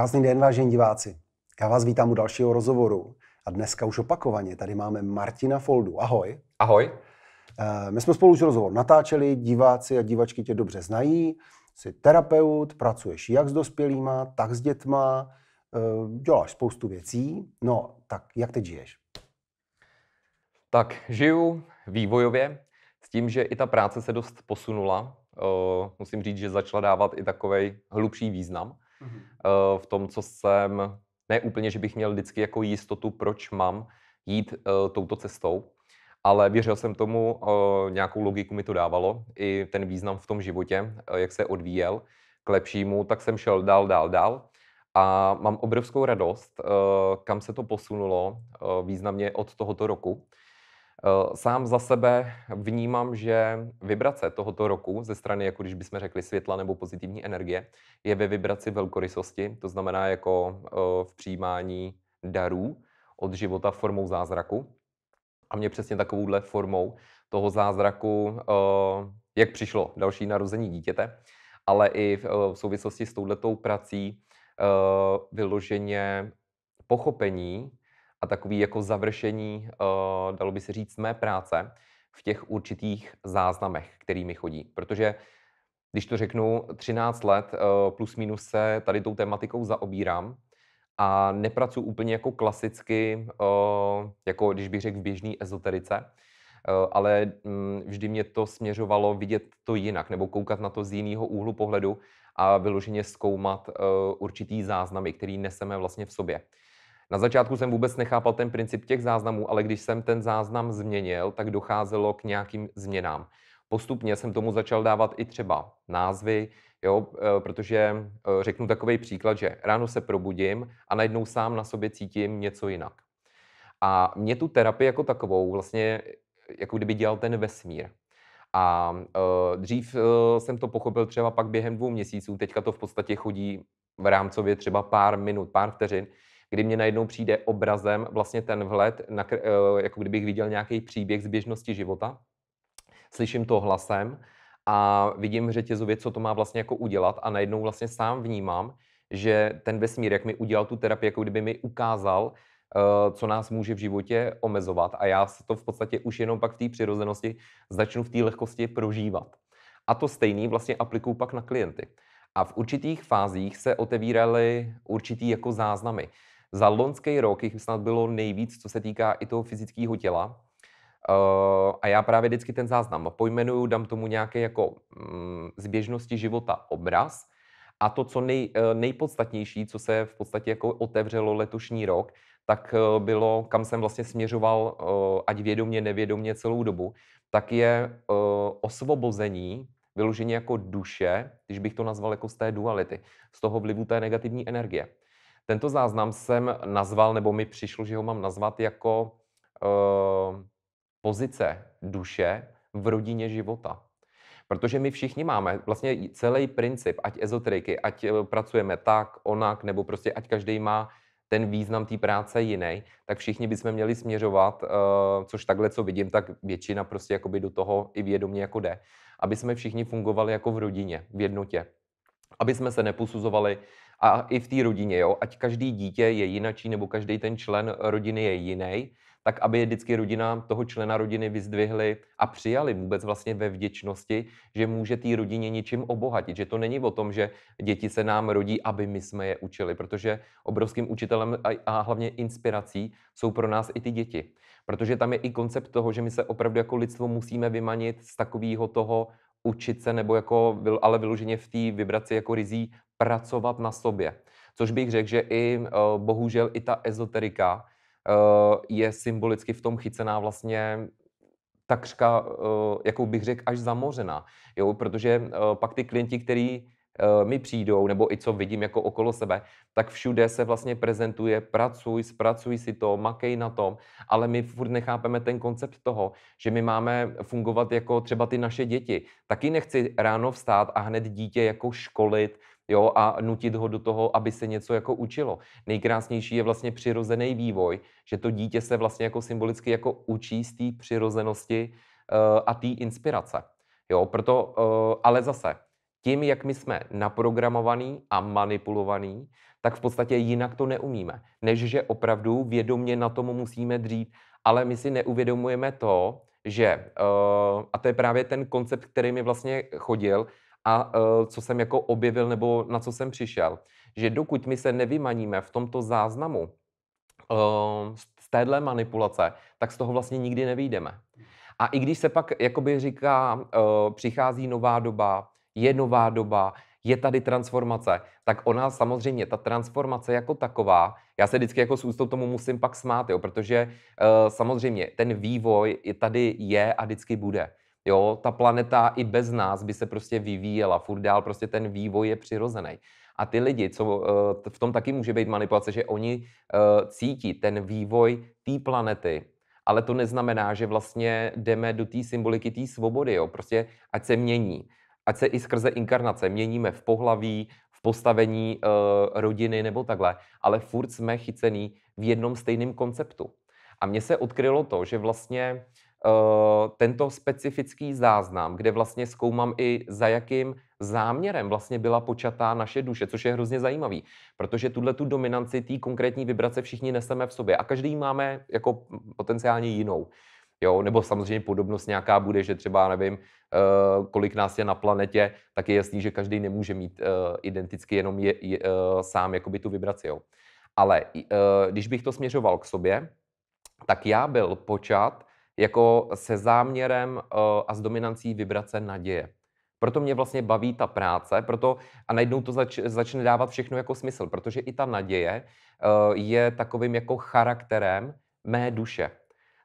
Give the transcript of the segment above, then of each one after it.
Krásný den, vážení diváci. Já vás vítám u dalšího rozhovoru. A dneska už opakovaně tady máme Martina Foldu. Ahoj. Ahoj. Eh, my jsme spolu už rozhovor natáčeli, diváci a divačky tě dobře znají. Jsi terapeut, pracuješ jak s dospělýma, tak s dětma, eh, děláš spoustu věcí. No, tak jak teď žiješ? Tak, žiju vývojově, s tím, že i ta práce se dost posunula. Eh, musím říct, že začala dávat i takový hlubší význam mm-hmm. v tom, co jsem, ne úplně, že bych měl vždycky jako jistotu, proč mám jít eh, touto cestou, ale věřil jsem tomu, eh, nějakou logiku mi to dávalo, i ten význam v tom životě, jak se odvíjel k lepšímu, tak jsem šel dál, dál, dál. A mám obrovskou radost, kam se to posunulo významně od tohoto roku, Eh, sám za sebe vnímám, že vibrace tohoto roku ze strany, jako když bychom řekli světla nebo pozitivní energie, je ve vibraci velkorysosti, to znamená jako eh, v přijímání darů od života formou zázraku. A mě přesně takovouhle formou toho zázraku, eh, jak přišlo další narození dítěte, ale i v souvislosti s touhletou prací vyloženě pochopení a takový jako završení, eh, dalo by se říct, mé práce v těch určitých záznamech, kterými chodí. Protože když to řeknu, 13 let eh, plus minus se tady tou tematikou zaobírám a nepracuji úplně jako klasicky, eh, jako když bych řekl v běžné ezoterice, ale mm, vždy mě to směřovalo vidět to jinak nebo koukat na to z jiného úhlu pohledu a vyloženě zkoumat určitý záznamy, který neseme vlastně v sobě. Na začátku jsem vůbec nechápal ten princip těch záznamů, ale když jsem ten záznam změnil, tak docházelo k nějakým změnám. Postupně jsem tomu začal dávat i třeba názvy, jo, e, protože e, řeknu takový příklad, že ráno se probudím a najednou sám na sobě cítím něco jinak. A mě tu terapii jako takovou vlastně, jako kdyby dělal ten vesmír. A e, dřív jsem to pochopil třeba pak během dvou měsíců, teďka to v podstatě chodí v rámcově třeba pár minut, pár vteřin, kdy mě najednou přijde obrazem vlastně ten vhled, eh, jako kdybych viděl nějaký příběh z běžnosti života, slyším to hlasem a vidím řetězově, co to má vlastně jako udělat a najednou vlastně sám vnímám, že ten vesmír, jak mi udělal tu terapii, jako kdyby mi ukázal, eh, co nás může v životě omezovat a já se to v podstatě už jenom pak v té přirozenosti začnu v té lehkosti prožívat. A to stejný vlastně aplikuju pak na klienty. A v určitých fázích se otevíraly určitý jako záznamy. Za loňský rok jich snad bylo nejvíc, co se týká i toho fyzického těla. Uh, a já právě vždycky ten záznam pojmenuju, dám tomu nějaké jako mm, zběžnosti života obraz. A to, co nej, eh, nejpodstatnější, co se v podstatě jako otevřelo letošní rok, tak eh, bylo, kam jsem vlastně směřoval, ať vědomě, nevědomě celou dobu, tak je osvobození vyloženě jako duše, když bych to nazval jako z té duality, z toho vlivu té negativní energie. Tento záznam jsem nazval, nebo mi přišlo, že ho mám nazvat jako uh, pozice duše v rodině života. Protože my všichni máme vlastně celý princip, ať ezotriky, ať eh, pracujeme tak, onak, nebo prostě ať každý má ten význam té práce jiný, tak všichni bychom měli směřovat, eh, což takhle, co vidím, tak většina prostě jakoby do toho i vědomě jako jde, aby jsme všichni fungovali jako v rodině, v jednotě. Aby jsme se neposuzovali a i v té rodině, jo, ať každý dítě je jinačí nebo každý ten člen rodiny je jiný, tak aby je vždycky rodina toho člena rodiny vyzdvihli a přijali vůbec vlastně ve vděčnosti, že může té rodině něčím obohatit. Že to není o tom, že děti se nám rodí, aby my jsme je učili, protože obrovským učitelem a hlavně inspirací jsou pro nás i ty děti. Protože tam je i koncept toho, že my se opravdu jako lidstvo musíme vymanit z takového toho učit se nebo jako, ale vyloženě v té vibraci jako rizí pracovat na sobě. Což bych řekl, že i eh, bohužel i ta ezoterika eh, je symbolicky v tom chycená vlastně takřka, eh, jakou bych řekl, až zamořená. Jo? Protože pak ty klienti, který Eh, mi přijdou, nebo i co vidím jako okolo sebe, tak všude se vlastně prezentuje pracuj, zpracuj si to, makej na tom, ale my furt nechápeme ten koncept toho, že my máme fungovat jako třeba ty naše děti. Taky nechci ráno vstát a hned dítě jako školit, jo, a nutit ho do toho, aby se něco jako učilo. Nejkrásnější je vlastně přirozený vývoj, že to dítě se vlastně jako symbolicky jako učí z té přirozenosti uh, a té inspirace. Jo, proto, uh, ale zase, tím, jak my jsme naprogramovaný a manipulovaný, tak v podstatě jinak to neumíme, než že opravdu vědomně na tom musíme dřít, ale my si neuvědomujeme to, že, eh, a to je právě ten koncept, který mi vlastně chodil a eh, co jsem jako objevil nebo na co jsem přišel, že dokud my se nevymaníme v tomto záznamu eh, z téhle manipulace, tak z toho vlastně nikdy nevýjdeme. A i když se pak, jakoby říká, přichází nová doba, je nová doba, je tady transformace, tak ona samozřejmě, ta transformace jako taková, já se vždycky jako s ústou tomu musím pak smát, jo, protože uh, samozřejmě ten vývoj tady je a vždycky bude. Jo, ta planeta i bez nás by se prostě vyvíjela, furt dál prostě ten vývoj je přirozený. A ty lidi, co eh, v tom taky může být manipulace, že oni eh, cítí ten vývoj té planety, ale to neznamená, že vlastně jdeme do té symboliky té svobody, jo, prostě ať se mění ať se i skrze inkarnace měníme v pohlaví, v postavení e, rodiny nebo takhle, ale furt jsme chycený v jednom stejném konceptu. A mně se odkrylo to, že vlastně e, tento specifický záznam, kde vlastně zkoumám i za jakým záměrem vlastně byla počatá naše duše, což je hrozně zajímavý, protože tuhle tu dominanci té konkrétní vibrace všichni neseme v sobě a každý máme jako potenciálně jinou. Jo? Nebo samozřejmě podobnost nějaká bude, že třeba, nevím, eh, kolik nás je na planetě, tak je jasný, že každý nemůže mít eh, identicky jenom je, je, eh, sám jakoby tu vibraci. Jo? Ale když bych to směřoval k sobě, tak já byl počat jako se záměrem a s dominancí vibrace naděje. Proto mě vlastně baví ta práce, proto a najednou to zač, začne dávat všechno jako smysl, protože i ta naděje je takovým jako charakterem mé duše.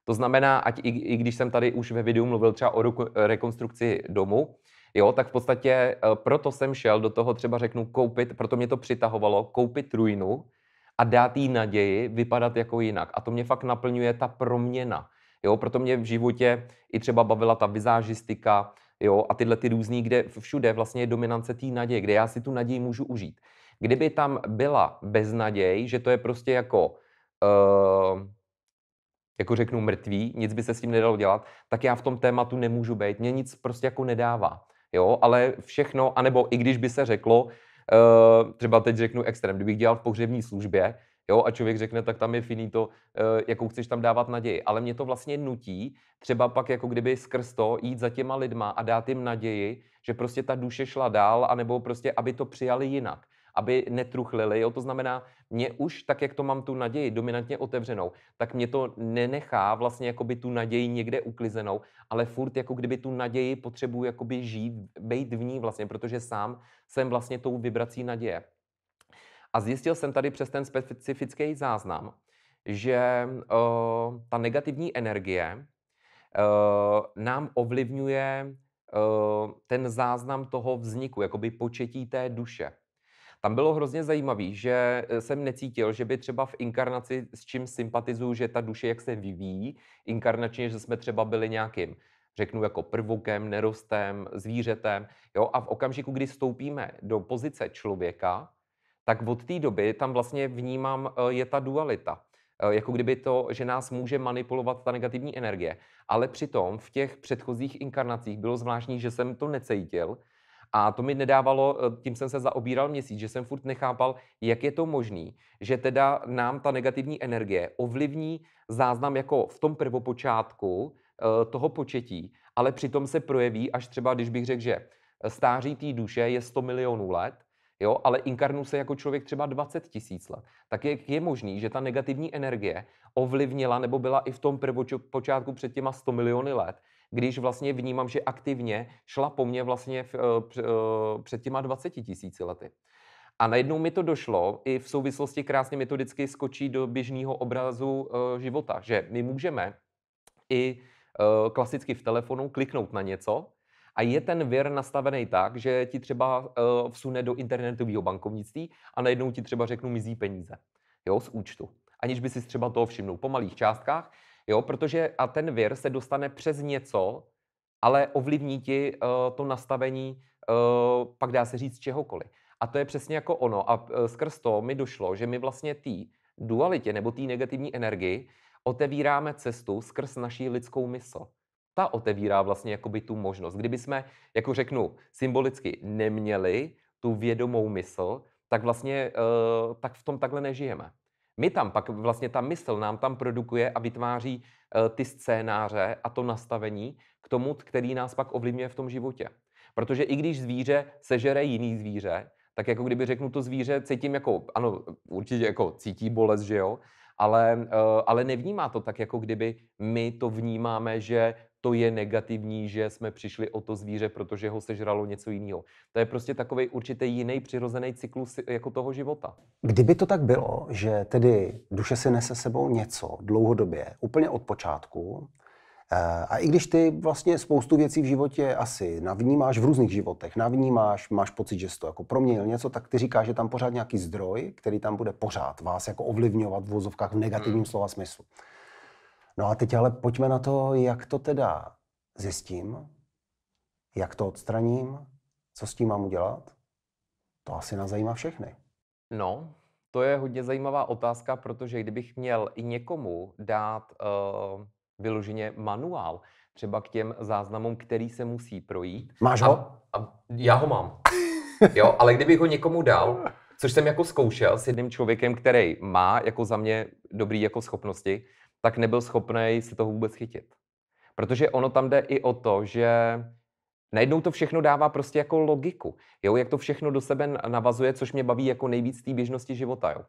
To znamená, ať i, i když jsem tady už ve videu mluvil třeba o rekonstrukci domu, jo, tak v podstatě e, proto jsem šel do toho třeba řeknu koupit, proto mě to přitahovalo, koupit ruinu a dát jí naději vypadat jako jinak. A to mě fakt naplňuje ta proměna. Jo, proto mě v životě i třeba bavila ta vizážistika, jo, a tyhle ty různý, kde všude vlastně je dominance té naděje, kde já si tu naději můžu užít. Kdyby tam byla beznaděj, že to je prostě jako uh, jako řeknu mrtví, nic by se s tím nedalo dělat, tak já v tom tématu nemůžu být. Mě nic prostě jako nedává. Jo, ale všechno, anebo i když by se řeklo, eh, třeba teď řeknu extrém, kdybych dělal v pohřební službě, Jo, a člověk řekne, tak tam je finito, eh, jakou chceš tam dávat naději. Ale mě to vlastně nutí třeba pak jako kdyby skrz to jít za těma lidma a dát jim naději, že prostě ta duše šla dál, anebo prostě, aby to přijali jinak aby netruchlili. Jo? To znamená, mě už, tak jak to mám tu naději dominantně otevřenou, tak mě to nenechá vlastně jakoby tu naději někde uklizenou, ale furt jako kdyby tu naději potřebuji jakoby žít, být v ní vlastně, protože sám jsem vlastně tou vibrací naděje. A zjistil jsem tady přes ten specifický záznam, že o, eh, ta negativní energie o, eh, nám ovlivňuje o, eh, ten záznam toho vzniku, jakoby početí té duše. Tam bylo hrozně zajímavý, že e, jsem necítil, že by třeba v inkarnaci s čím sympatizuju, že ta duše jak se vyvíjí inkarnačně, že jsme třeba byli nějakým řeknu jako prvokem, nerostem, zvířetem. Jo? A v okamžiku, kdy stoupíme do pozice člověka, tak od té doby tam vlastně vnímám, e, je ta dualita. E, jako kdyby to, že nás může manipulovat ta negativní energie. Ale přitom v těch předchozích inkarnacích bylo zvláštní, že jsem to necítil, a to mi nedávalo, eh, tím jsem se zaobíral měsíc, že jsem furt nechápal, jak je to možný, že teda nám ta negativní energie ovlivní záznam jako v tom prvopočátku eh, toho početí, ale přitom se projeví až třeba, když bych řekl, že eh, stáří té duše je 100 milionů let, jo, ale inkarnu se jako člověk třeba 20 tisíc let, tak jak je možný, že ta negativní energie ovlivnila nebo byla i v tom prvopočátku před těma 100 miliony let když vlastně vnímám, že aktivně šla po mně vlastně v, eh, eh, před těma 20 tisíci lety. A najednou mi to došlo, i v souvislosti krásně mi to vždycky skočí do běžného obrazu eh, života, že my můžeme i klasicky v telefonu kliknout na něco a je ten věr nastavený tak, že ti třeba vsune do internetového bankovnictví a najednou ti třeba řeknu mizí peníze jo, z účtu. Aniž by si třeba toho všimnul po malých částkách, Jo, protože a ten vir se dostane přes něco, ale ovlivní ti uh, to nastavení, uh, pak dá se říct čehokoliv. A to je přesně jako ono. A uh, skrz to mi došlo, že my vlastně té dualitě nebo té negativní energii otevíráme cestu skrz naší lidskou mysl. Ta otevírá vlastně jakoby tu možnost. Kdyby jsme, jako řeknu, symbolicky neměli tu vědomou mysl, tak vlastně uh, tak v tom takhle nežijeme. My tam pak vlastně ta mysl nám tam produkuje a vytváří eh, ty scénáře a to nastavení k tomu, který nás pak ovlivňuje v tom životě. Protože i když zvíře sežere jiný zvíře, tak jako kdyby řeknu to zvíře, cítím jako, ano, určitě jako cítí bolest, že jo, ale, eh, ale nevnímá to tak, jako kdyby my to vnímáme, že to je negativní, že jsme přišli o to zvíře, protože ho sežralo něco jiného. To je prostě takový určitě jiný přirozený cyklus jako toho života. Kdyby to tak bylo, že tedy duše si nese sebou něco dlouhodobě, úplně od počátku, eh, a i když ty vlastně spoustu věcí v životě asi navnímáš v různých životech, navnímáš, máš pocit, že jsi to jako proměnil něco, tak ty říkáš, že tam pořád nějaký zdroj, který tam bude pořád vás jako ovlivňovat v vozovkách v negativním hmm. slova smyslu. No a teď ale pojďme na to, jak to teda zjistím, jak to odstraním, co s tím mám udělat. To asi nás zajímá všechny. No, to je hodně zajímavá otázka, protože kdybych měl i někomu dát uh, vyloženě manuál, třeba k těm záznamům, který se musí projít. Máš ho? A, a já ho mám. Jo, ale kdybych ho někomu dal, což jsem jako zkoušel s jedním člověkem, který má jako za mě dobrý jako schopnosti, tak nebyl schopný se toho vůbec chytit. Protože ono tam jde i o to, že najednou to všechno dává prostě jako logiku. Jo, jak to všechno do sebe navazuje, což mě baví jako nejvíc té běžnosti života. Jo.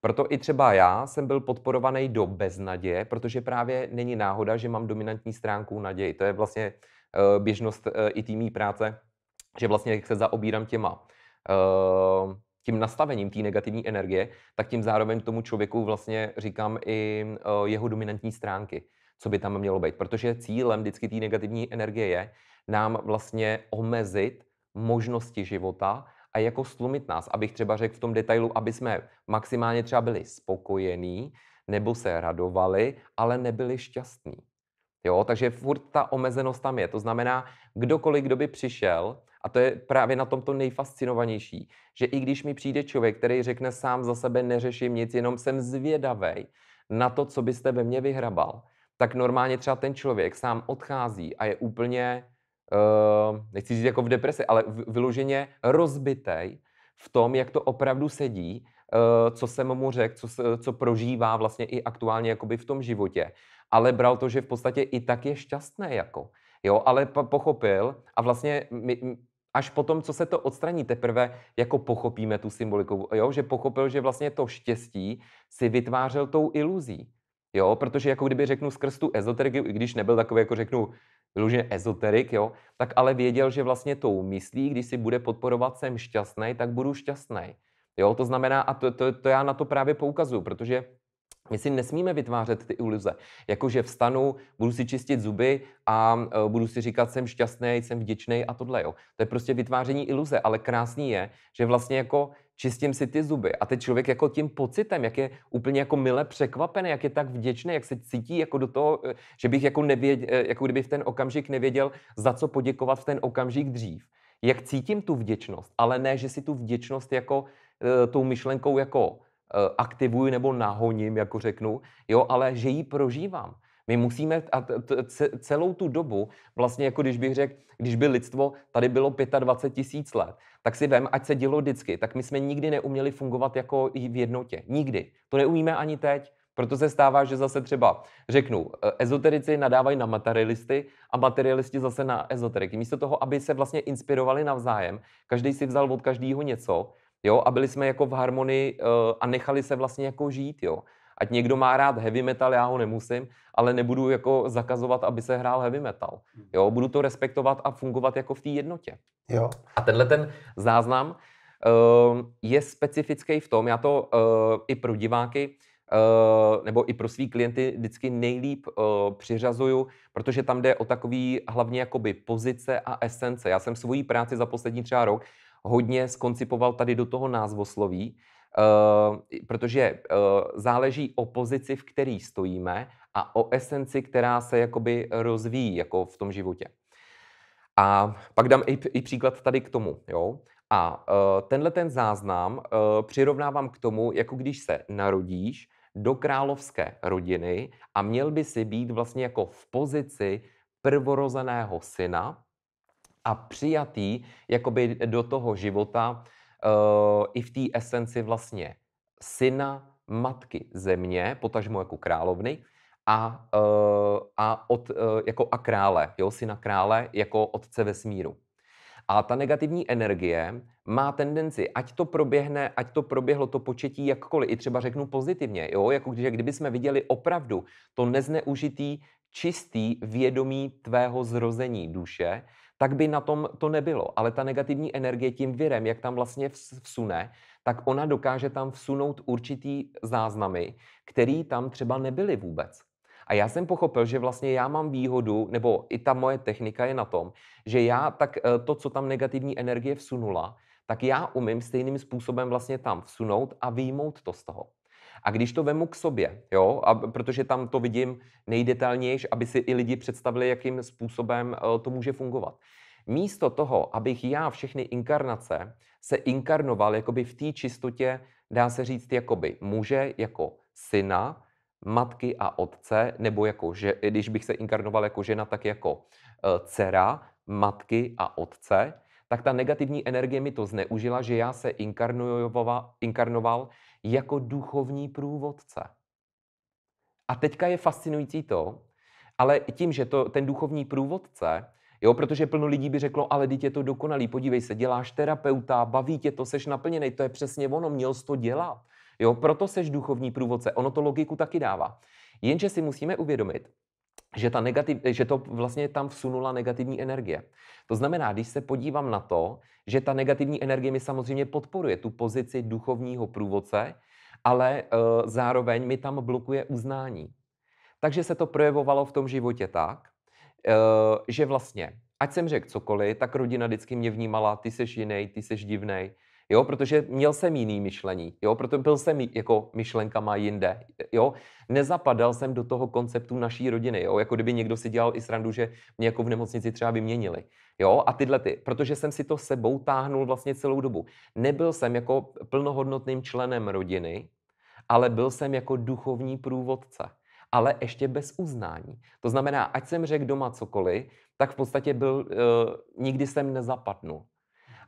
Proto i třeba já jsem byl podporovaný do beznaděje, protože právě není náhoda, že mám dominantní stránku naději. To je vlastně eh, běžnost eh, i týmí práce, že vlastně se zaobírám těma eh, tím nastavením té negativní energie, tak tím zároveň tomu člověku vlastně říkám i e, jeho dominantní stránky, co by tam mělo být. Protože cílem vždycky té negativní energie je nám vlastně omezit možnosti života a jako stlumit nás, abych třeba řekl v tom detailu, aby jsme maximálně třeba byli spokojení nebo se radovali, ale nebyli šťastní. Jo, takže furt ta omezenost tam je. To znamená, kdokoliv, kdo by přišel a to je právě na tom to nejfascinovanější, že i když mi přijde člověk, který řekne sám za sebe neřeším nic, jenom jsem zvědavý na to, co byste ve mně vyhrabal, tak normálně třeba ten člověk sám odchází a je úplně, uh, nechci říct jako v depresi, ale vyloženě rozbitej v tom, jak to opravdu sedí, uh, co jsem mu řekl, co, co prožívá vlastně i aktuálně jakoby v tom životě. Ale bral to, že v podstatě i tak je šťastné jako. Jo, ale pochopil a vlastně my, až potom, co se to odstraní teprve, jako pochopíme tu symboliku, jo, že pochopil, že vlastně to štěstí si vytvářel tou iluzí. Jo, protože jako kdyby řeknu skrz tu ezoteriku, i když nebyl takový, jako řeknu, vyloženě ezoterik, jo, tak ale věděl, že vlastně tou myslí, když si bude podporovat, jsem šťastný, tak budu šťastný. Jo, to znamená, a to, to, to já na to právě poukazuju, protože my si nesmíme vytvářet ty iluze. Jakože vstanu, budu si čistit zuby a e, budu si říkat, jsem šťastný, jsem vděčný a tohle. Jo. To je prostě vytváření iluze, ale krásný je, že vlastně jako čistím si ty zuby. A ten člověk jako tím pocitem, jak je úplně jako mile překvapený, jak je tak vděčný, jak se cítí jako do toho, e, že bych jako, nevěděl, e, jako kdyby v ten okamžik nevěděl, za co poděkovat v ten okamžik dřív. Jak cítím tu vděčnost, ale ne, že si tu vděčnost jako e, tou myšlenkou jako Eh, aktivuji nebo nahoním, jako řeknu, jo, ale že ji prožívám. My musíme a celou tu dobu, vlastně jako když bych řekl, když by lidstvo tady bylo 25 tisíc let, tak si vem, ať se dělo vždycky, tak my jsme nikdy neuměli fungovat jako i v jednotě. Nikdy. To neumíme ani teď. Proto se stává, že zase třeba řeknu, eh, ezoterici nadávají na materialisty a materialisti zase na ezoteriky. Místo toho, aby se vlastně inspirovali navzájem, každý si vzal od každého něco jo, a byli jsme jako v harmonii eh, a nechali se vlastně jako žít, jo. Ať někdo má rád heavy metal, já ho nemusím, ale nebudu jako zakazovat, aby se hrál heavy metal. Mhm. Jo, budu to respektovat a fungovat jako v té jednotě. Jo. A tenhle ten záznam uh, je specifický v tom, já to uh, i pro diváky, Uh, nebo i pro svý klienty vždycky nejlíp uh, přiřazuju, protože tam jde o takový hlavně jakoby pozice a esence. Já jsem svoji práci za poslední třeba rok hodně skoncipoval tady do toho názvosloví, eh, protože eh, záleží o pozici, v který stojíme a o esenci, která se jakoby rozvíjí jako v tom životě. A pak dám i, i příklad tady k tomu. Jo? A eh, tenhle ten záznam přirovnávám k tomu, jako když se narodíš do královské rodiny a měl by si být vlastně jako v pozici prvorozeného syna, a přijatý jakoby do toho života eh, i v té esenci vlastně syna, matky země, potažmo jako královny, a, eh, a, od, eh, jako a krále, jo, syna krále jako otce vesmíru. A ta negativní energie má tendenci, ať to proběhne, ať to proběhlo to početí jakkoliv, i třeba řeknu pozitivně, jo, jako když, kdyby jsme viděli opravdu to nezneužitý, čistý vědomí tvého zrození duše, tak by na tom to nebylo. Ale ta negativní energie tím virem, jak tam vlastně vsune, tak ona dokáže tam vsunout určitý záznamy, který tam třeba nebyly vůbec. A já jsem pochopil, že vlastně já mám výhodu, nebo i ta moje technika je na tom, že já tak eh, to, co tam negativní energie vsunula, tak já umím stejným způsobem vlastně tam vsunout a výjmout to z toho. A když to vemu k sobě, jo, a protože tam to vidím nejdetalnější, aby si i lidi představili, jakým způsobem eh, to může fungovat. Místo toho, abych já všechny inkarnace se inkarnoval jakoby v té čistotě, dá se říct, jakoby muže jako syna, matky a otce, nebo jako, že, když bych se inkarnoval jako žena, tak jako eh, dcera, matky a otce, tak ta negativní energie mi to zneužila, že já se inkarnoval, inkarnoval jako duchovní průvodce. A teďka je fascinující to, ale tím, že to, ten duchovní průvodce, jo, protože plno lidí by řeklo, ale dítě je to dokonalý, podívej se, děláš terapeuta, baví tě to, seš naplněný, to je přesně ono, měl jsi to dělat. Jo, proto seš duchovní průvodce. Ono to logiku taky dává. Jenže si musíme uvědomit, že, ta negativ, že to vlastně tam vsunula negativní energie. To znamená, když se podívám na to, že ta negativní energie mi samozřejmě podporuje tu pozici duchovního průvodce, ale e, zároveň mi tam blokuje uznání. Takže se to projevovalo v tom životě tak, e, že vlastně, ať jsem řekl cokoliv, tak rodina vždycky mě vnímala, ty seš jiný, ty seš divnej, jo, protože měl jsem jiný myšlení, jo, proto byl jsem jako myšlenkama jinde, jo, nezapadal jsem do toho konceptu naší rodiny, jo, jako kdyby někdo si dělal i srandu, že mě jako v nemocnici třeba vyměnili, jo, a tyhle ty, protože jsem si to sebou táhnul vlastně celou dobu. Nebyl jsem jako plnohodnotným členem rodiny, ale byl jsem jako duchovní průvodce ale ještě bez uznání. To znamená, ať jsem řekl doma cokoliv, tak v podstatě byl, e, nikdy jsem nezapadnul.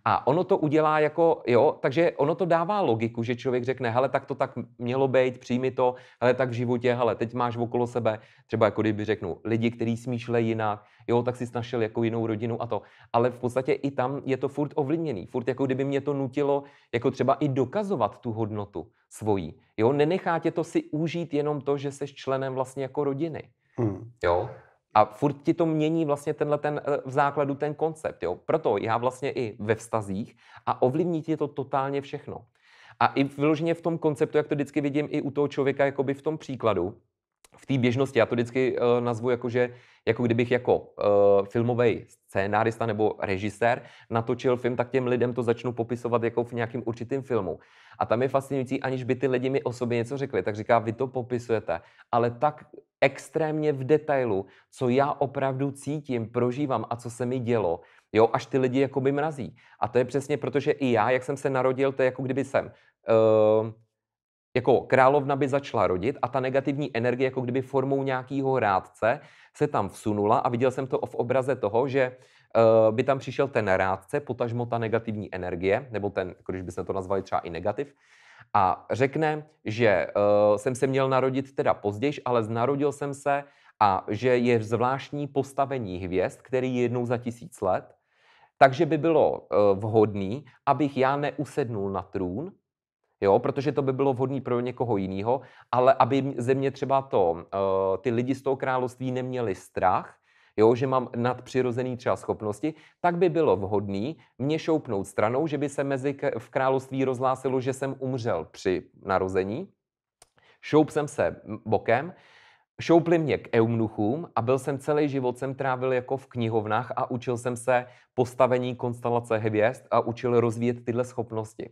A ono to udělá jako, jo, takže ono to dává logiku, že člověk řekne, hele, tak to tak mělo být, přijmi to, hele, tak v životě, hele, teď máš okolo sebe, třeba jako kdyby řeknu, lidi, kteří smýšlejí jinak, jo, tak si snašel jako jinou rodinu a to. Ale v podstatě i tam je to furt ovlivněný, furt jako kdyby mě to nutilo jako třeba i dokazovat tu hodnotu svojí. Jo, nenechá tě to si užít jenom to, že jsi členem vlastně jako rodiny. Hmm. Jo? A furt ti to mění vlastně tenhle ten eh, v základu ten koncept. Jo? Proto já vlastně i ve vztazích a ovlivní ti to totálně všechno. A i vyloženě v tom konceptu, jak to vždycky vidím i u toho člověka, jako by v tom příkladu, v té běžnosti, já to vždycky uh, nazvu jako, že, jako kdybych jako uh, filmový scénárista nebo režisér natočil film, tak těm lidem to začnu popisovat jako v nějakým určitým filmu. A tam je fascinující, aniž by ty lidi mi o sobě něco řekli, tak říká, vy to popisujete, ale tak extrémně v detailu, co já opravdu cítím, prožívám a co se mi dělo, jo, až ty lidi jako by mrazí. A to je přesně proto, že i já, jak jsem se narodil, to je jako kdyby jsem... Uh, jako královna by začala rodit a ta negativní energie, jako kdyby formou nějakého rádce, se tam vsunula a viděl jsem to v obraze toho, že uh, by tam přišel ten rádce, potažmo ta negativní energie, nebo ten, jako když bychom to nazvali třeba i negativ, a řekne, že uh, jsem se měl narodit teda později, ale narodil jsem se a že je zvláštní postavení hvězd, který je jednou za tisíc let, takže by bylo uh, vhodný, abych já neusednul na trůn, jo, protože to by bylo vhodné pro někoho jiného, ale aby země třeba to, uh, ty lidi z toho království neměli strach, jo, že mám nadpřirozený třeba schopnosti, tak by bylo vhodný mě šoupnout stranou, že by se mezi k- v království rozhlásilo, že jsem umřel při narození. Šoup jsem se bokem, šoupli mě k eumnuchům a byl jsem celý život, jsem trávil jako v knihovnách a učil jsem se postavení konstelace hvězd a učil rozvíjet tyhle schopnosti.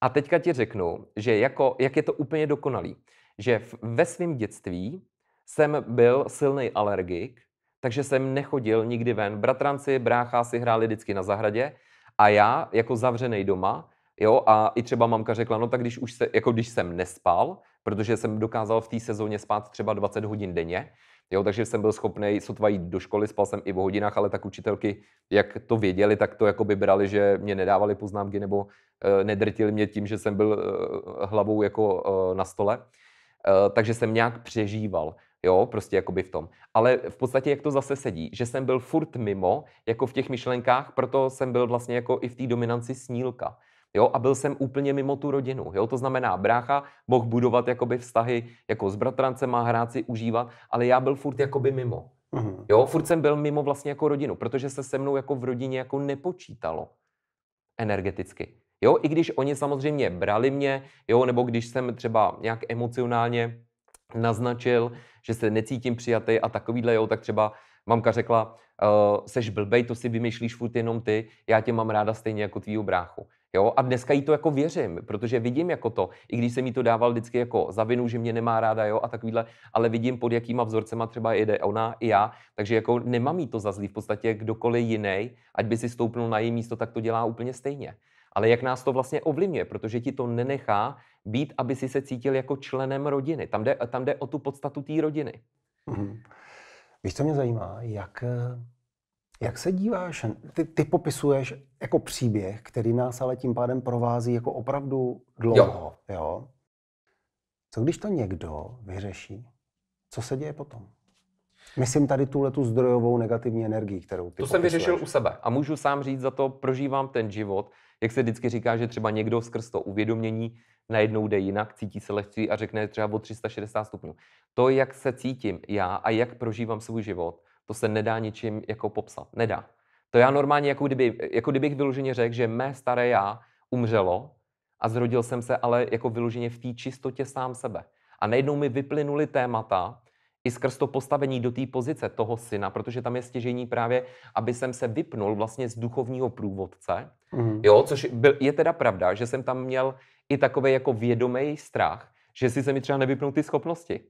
A teďka ti řeknu, že jako, jak je to úplně dokonalý, že v, ve svém dětství jsem byl silný alergik, takže jsem nechodil nikdy ven. Bratranci, brácha si hráli vždycky na zahradě a já jako zavřený doma, jo, a i třeba mamka řekla, no tak když už se, jako když jsem nespal, protože jsem dokázal v té sezóně spát třeba 20 hodin denně, jo, takže jsem byl schopný sotva jít do školy, spal jsem i v hodinách, ale tak učitelky, jak to věděli, tak to jako by brali, že mě nedávali poznámky nebo e, nedrtili mě tím, že jsem byl e, hlavou jako e, na stole. E, takže jsem nějak přežíval. Jo, prostě jakoby v tom. Ale v podstatě jak to zase sedí, že jsem byl furt mimo, jako v těch myšlenkách, proto jsem byl vlastně jako i v té dominanci snílka. Jo, a byl jsem úplně mimo tu rodinu. Jo, to znamená, brácha mohl budovat jakoby vztahy jako s a hrát si, užívat, ale já byl furt jakoby mimo. Mhm. Jo, furt jsem byl mimo vlastně jako rodinu, protože se se mnou jako v rodině jako nepočítalo energeticky. Jo, i když oni samozřejmě brali mě, jo, nebo když jsem třeba nějak emocionálně naznačil, že se necítím přijatý a takovýhle, jo, tak třeba mamka řekla, uh, seš blbej, to si vymýšlíš furt jenom ty, já tě mám ráda stejně jako tvýho bráchu. Jo? A dneska jí to jako věřím, protože vidím jako to, i když jsem jí to dával vždycky jako za vinu, že mě nemá ráda, jo, a takovýhle, ale vidím, pod jakýma vzorcema třeba jede ona i já, takže jako nemám jí to za zlý, v podstatě kdokoliv jiný, ať by si stoupnul na její místo, tak to dělá úplně stejně ale jak nás to vlastně ovlivňuje, protože ti to nenechá být, aby si se cítil jako členem rodiny. Tam jde, tam jde o tu podstatu té rodiny. Mm-hmm. Víš, co mě zajímá, jak, eh, jak se díváš, ty, ty popisuješ jako příběh, který nás ale tím pádem provází jako opravdu dlouho. Jo. jo? Co když to někdo vyřeší? Co se děje potom? Myslím tady tuhle tu zdrojovou negativní energii, kterou ty To popisuješ. jsem vyřešil u sebe a můžu sám říct za to, prožívám ten život jak se vždycky říká, že třeba někdo skrz to uvědomění najednou jde jinak, cítí se lehčí a řekne třeba o 360 stupňů. To, jak se cítím já a jak prožívám svůj život, to se nedá ničím jako popsat. Nedá. To já normálně, jako, kdyby, jako kdybych vyloženě řekl, že mé staré já umřelo a zrodil jsem se ale jako vyloženě v té čistotě sám sebe. A najednou mi vyplynuly témata, i skrz to postavení do té pozice toho syna, protože tam je stěžení právě, aby jsem se vypnul vlastně z duchovního průvodce, mm. jo, což byl, je teda pravda, že jsem tam měl i takový jako vědomý strach, že si se mi třeba nevypnou ty schopnosti.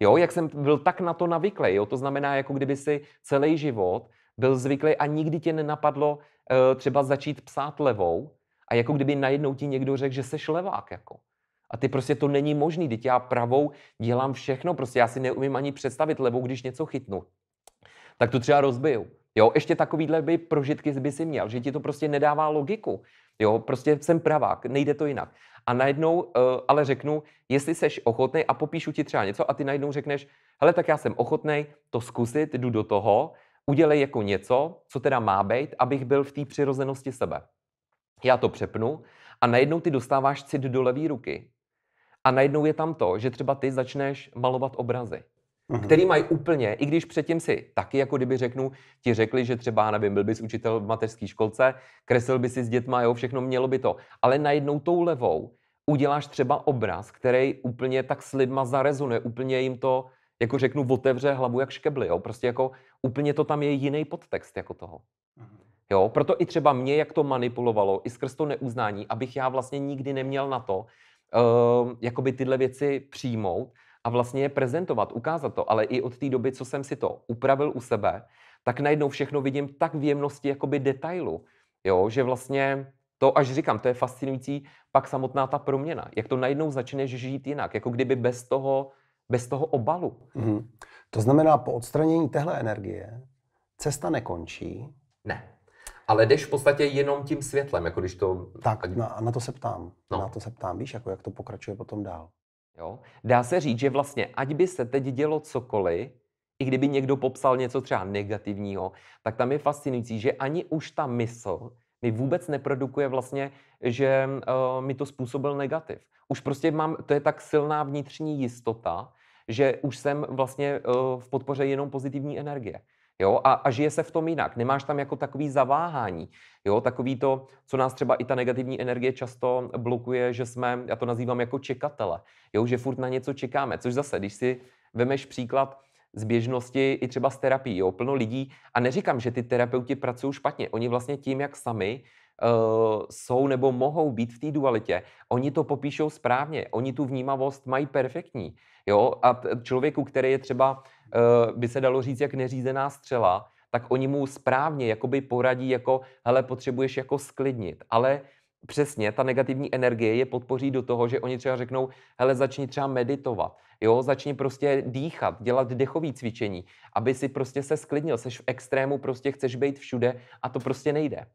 Jo, jak jsem byl tak na to navyklý, jo, to znamená, jako kdyby si celý život byl zvyklý a nikdy tě nenapadlo uh, třeba začít psát levou a jako kdyby najednou ti někdo řekl, že seš levák, jako. A ty prostě to není možný, teď já pravou dělám všechno, prostě já si neumím ani představit levou, když něco chytnu. Tak to třeba rozbiju. Jo, ještě takovýhle by prožitky by si měl, že ti to prostě nedává logiku. Jo, prostě jsem pravák, nejde to jinak. A najednou uh, ale řeknu, jestli seš ochotný a popíšu ti třeba něco a ty najednou řekneš, hele, tak já jsem ochotný to zkusit, jdu do toho, udělej jako něco, co teda má být, abych byl v té přirozenosti sebe. Já to přepnu a najednou ty dostáváš cit do levé ruky a najednou je tam to, že třeba ty začneš malovat obrazy, uh-huh. který mají úplně, i když předtím si taky, jako kdyby řeknu, ti řekli, že třeba, nevím, byl bys učitel v mateřské školce, kreslil by si s dětma, jo, všechno mělo by to. Ale najednou tou levou uděláš třeba obraz, který úplně tak s lidma zarezonuje, úplně jim to, jako řeknu, otevře hlavu jak škebly, jo. Prostě jako úplně to tam je jiný podtext jako toho. Uh-huh. Jo, proto i třeba mě, jak to manipulovalo, i skrz to neuznání, abych já vlastně nikdy neměl na to, Ehm, jakoby tyhle věci přijmout a vlastně je prezentovat, ukázat to. Ale i od té doby, co jsem si to upravil u sebe, tak najednou všechno vidím tak v jemnosti jakoby detailu, jo, že vlastně to až říkám, to je fascinující, pak samotná ta proměna. Jak to najednou začneš žít jinak, jako kdyby bez toho, bez toho obalu. Mm-hmm. To znamená, po odstranění téhle energie cesta nekončí. Ne ale jdeš v podstatě jenom tím světlem, jako když to... Tak, na, na to se ptám. No. Na to se ptám, víš, jako jak to pokračuje potom dál. Jo. Dá se říct, že vlastně, ať by se teď dělo cokoliv, i kdyby někdo popsal něco třeba negativního, tak tam je fascinující, že ani už ta mysl mi vůbec neprodukuje vlastně, že uh, mi to způsobil negativ. Už prostě mám, to je tak silná vnitřní jistota, že už jsem vlastně uh, v podpoře jenom pozitivní energie. Jo? A, a žije se v tom jinak. Nemáš tam jako takový zaváhání. Jo? Takový to, co nás třeba i ta negativní energie často blokuje, že jsme, já to nazývám jako čekatele. Jo? Že furt na něco čekáme. Což zase, když si vemeš příklad z běžnosti i třeba z terapii. Jo? Plno lidí, a neříkám, že ty terapeuti pracují špatně. Oni vlastně tím, jak sami Eh, jsou nebo mohou být v té dualitě, oni to popíšou správně, oni tu vnímavost mají perfektní. Jo? A člověku, který je třeba, eh, by se dalo říct, jak neřízená střela, tak oni mu správně jakoby poradí, jako hele, potřebuješ jako sklidnit. Ale přesně ta negativní energie je podpoří do toho, že oni třeba řeknou, hele, začni třeba meditovat, jo, začni prostě dýchat, dělat dechové cvičení, aby si prostě se sklidnil, seš v extrému, prostě chceš být všude a to prostě nejde.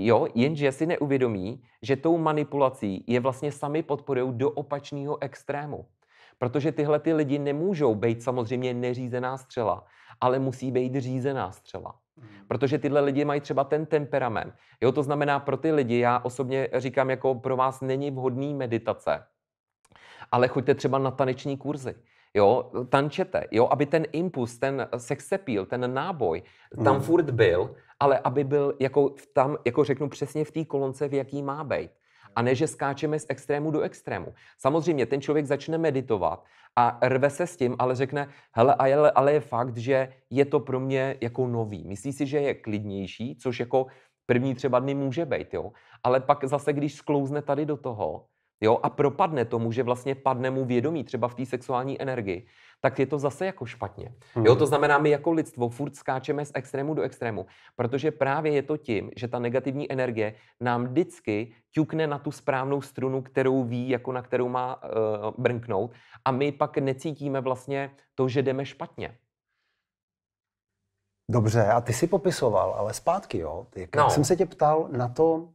Jo, jenže si neuvědomí, že tou manipulací je vlastně sami podporují do opačného extrému. Protože tyhle ty lidi nemůžou být samozřejmě neřízená střela, ale musí být řízená střela. Hmm. Protože tyhle lidi mají třeba ten temperament. Jo, to znamená pro ty lidi, já osobně říkám, jako pro vás není vhodný meditace, ale choďte třeba na taneční kurzy jo, tančete, jo, aby ten impuls, ten sex appeal, ten náboj tam mm. furt byl, ale aby byl jako tam, jako řeknu přesně v té kolonce, v jaký má být. A ne, že skáčeme z extrému do extrému. Samozřejmě ten člověk začne meditovat a rve se s tím, ale řekne, hele, ale, ale je fakt, že je to pro mě jako nový. Myslí si, že je klidnější, což jako první třeba dny může být, jo. Ale pak zase, když sklouzne tady do toho, jo, a propadne tomu, že vlastně padne mu vědomí třeba v té sexuální energii, tak je to zase jako špatně. Hmm. Jo, to znamená, my jako lidstvo furt skáčeme z extrému do extrému, protože právě je to tím, že ta negativní energie nám vždycky ťukne na tu správnou strunu, kterou ví, jako na kterou má uh, brnknout a my pak necítíme vlastně to, že jdeme špatně. Dobře, a ty si popisoval, ale zpátky, jo? Jak no. jsem se tě ptal na to,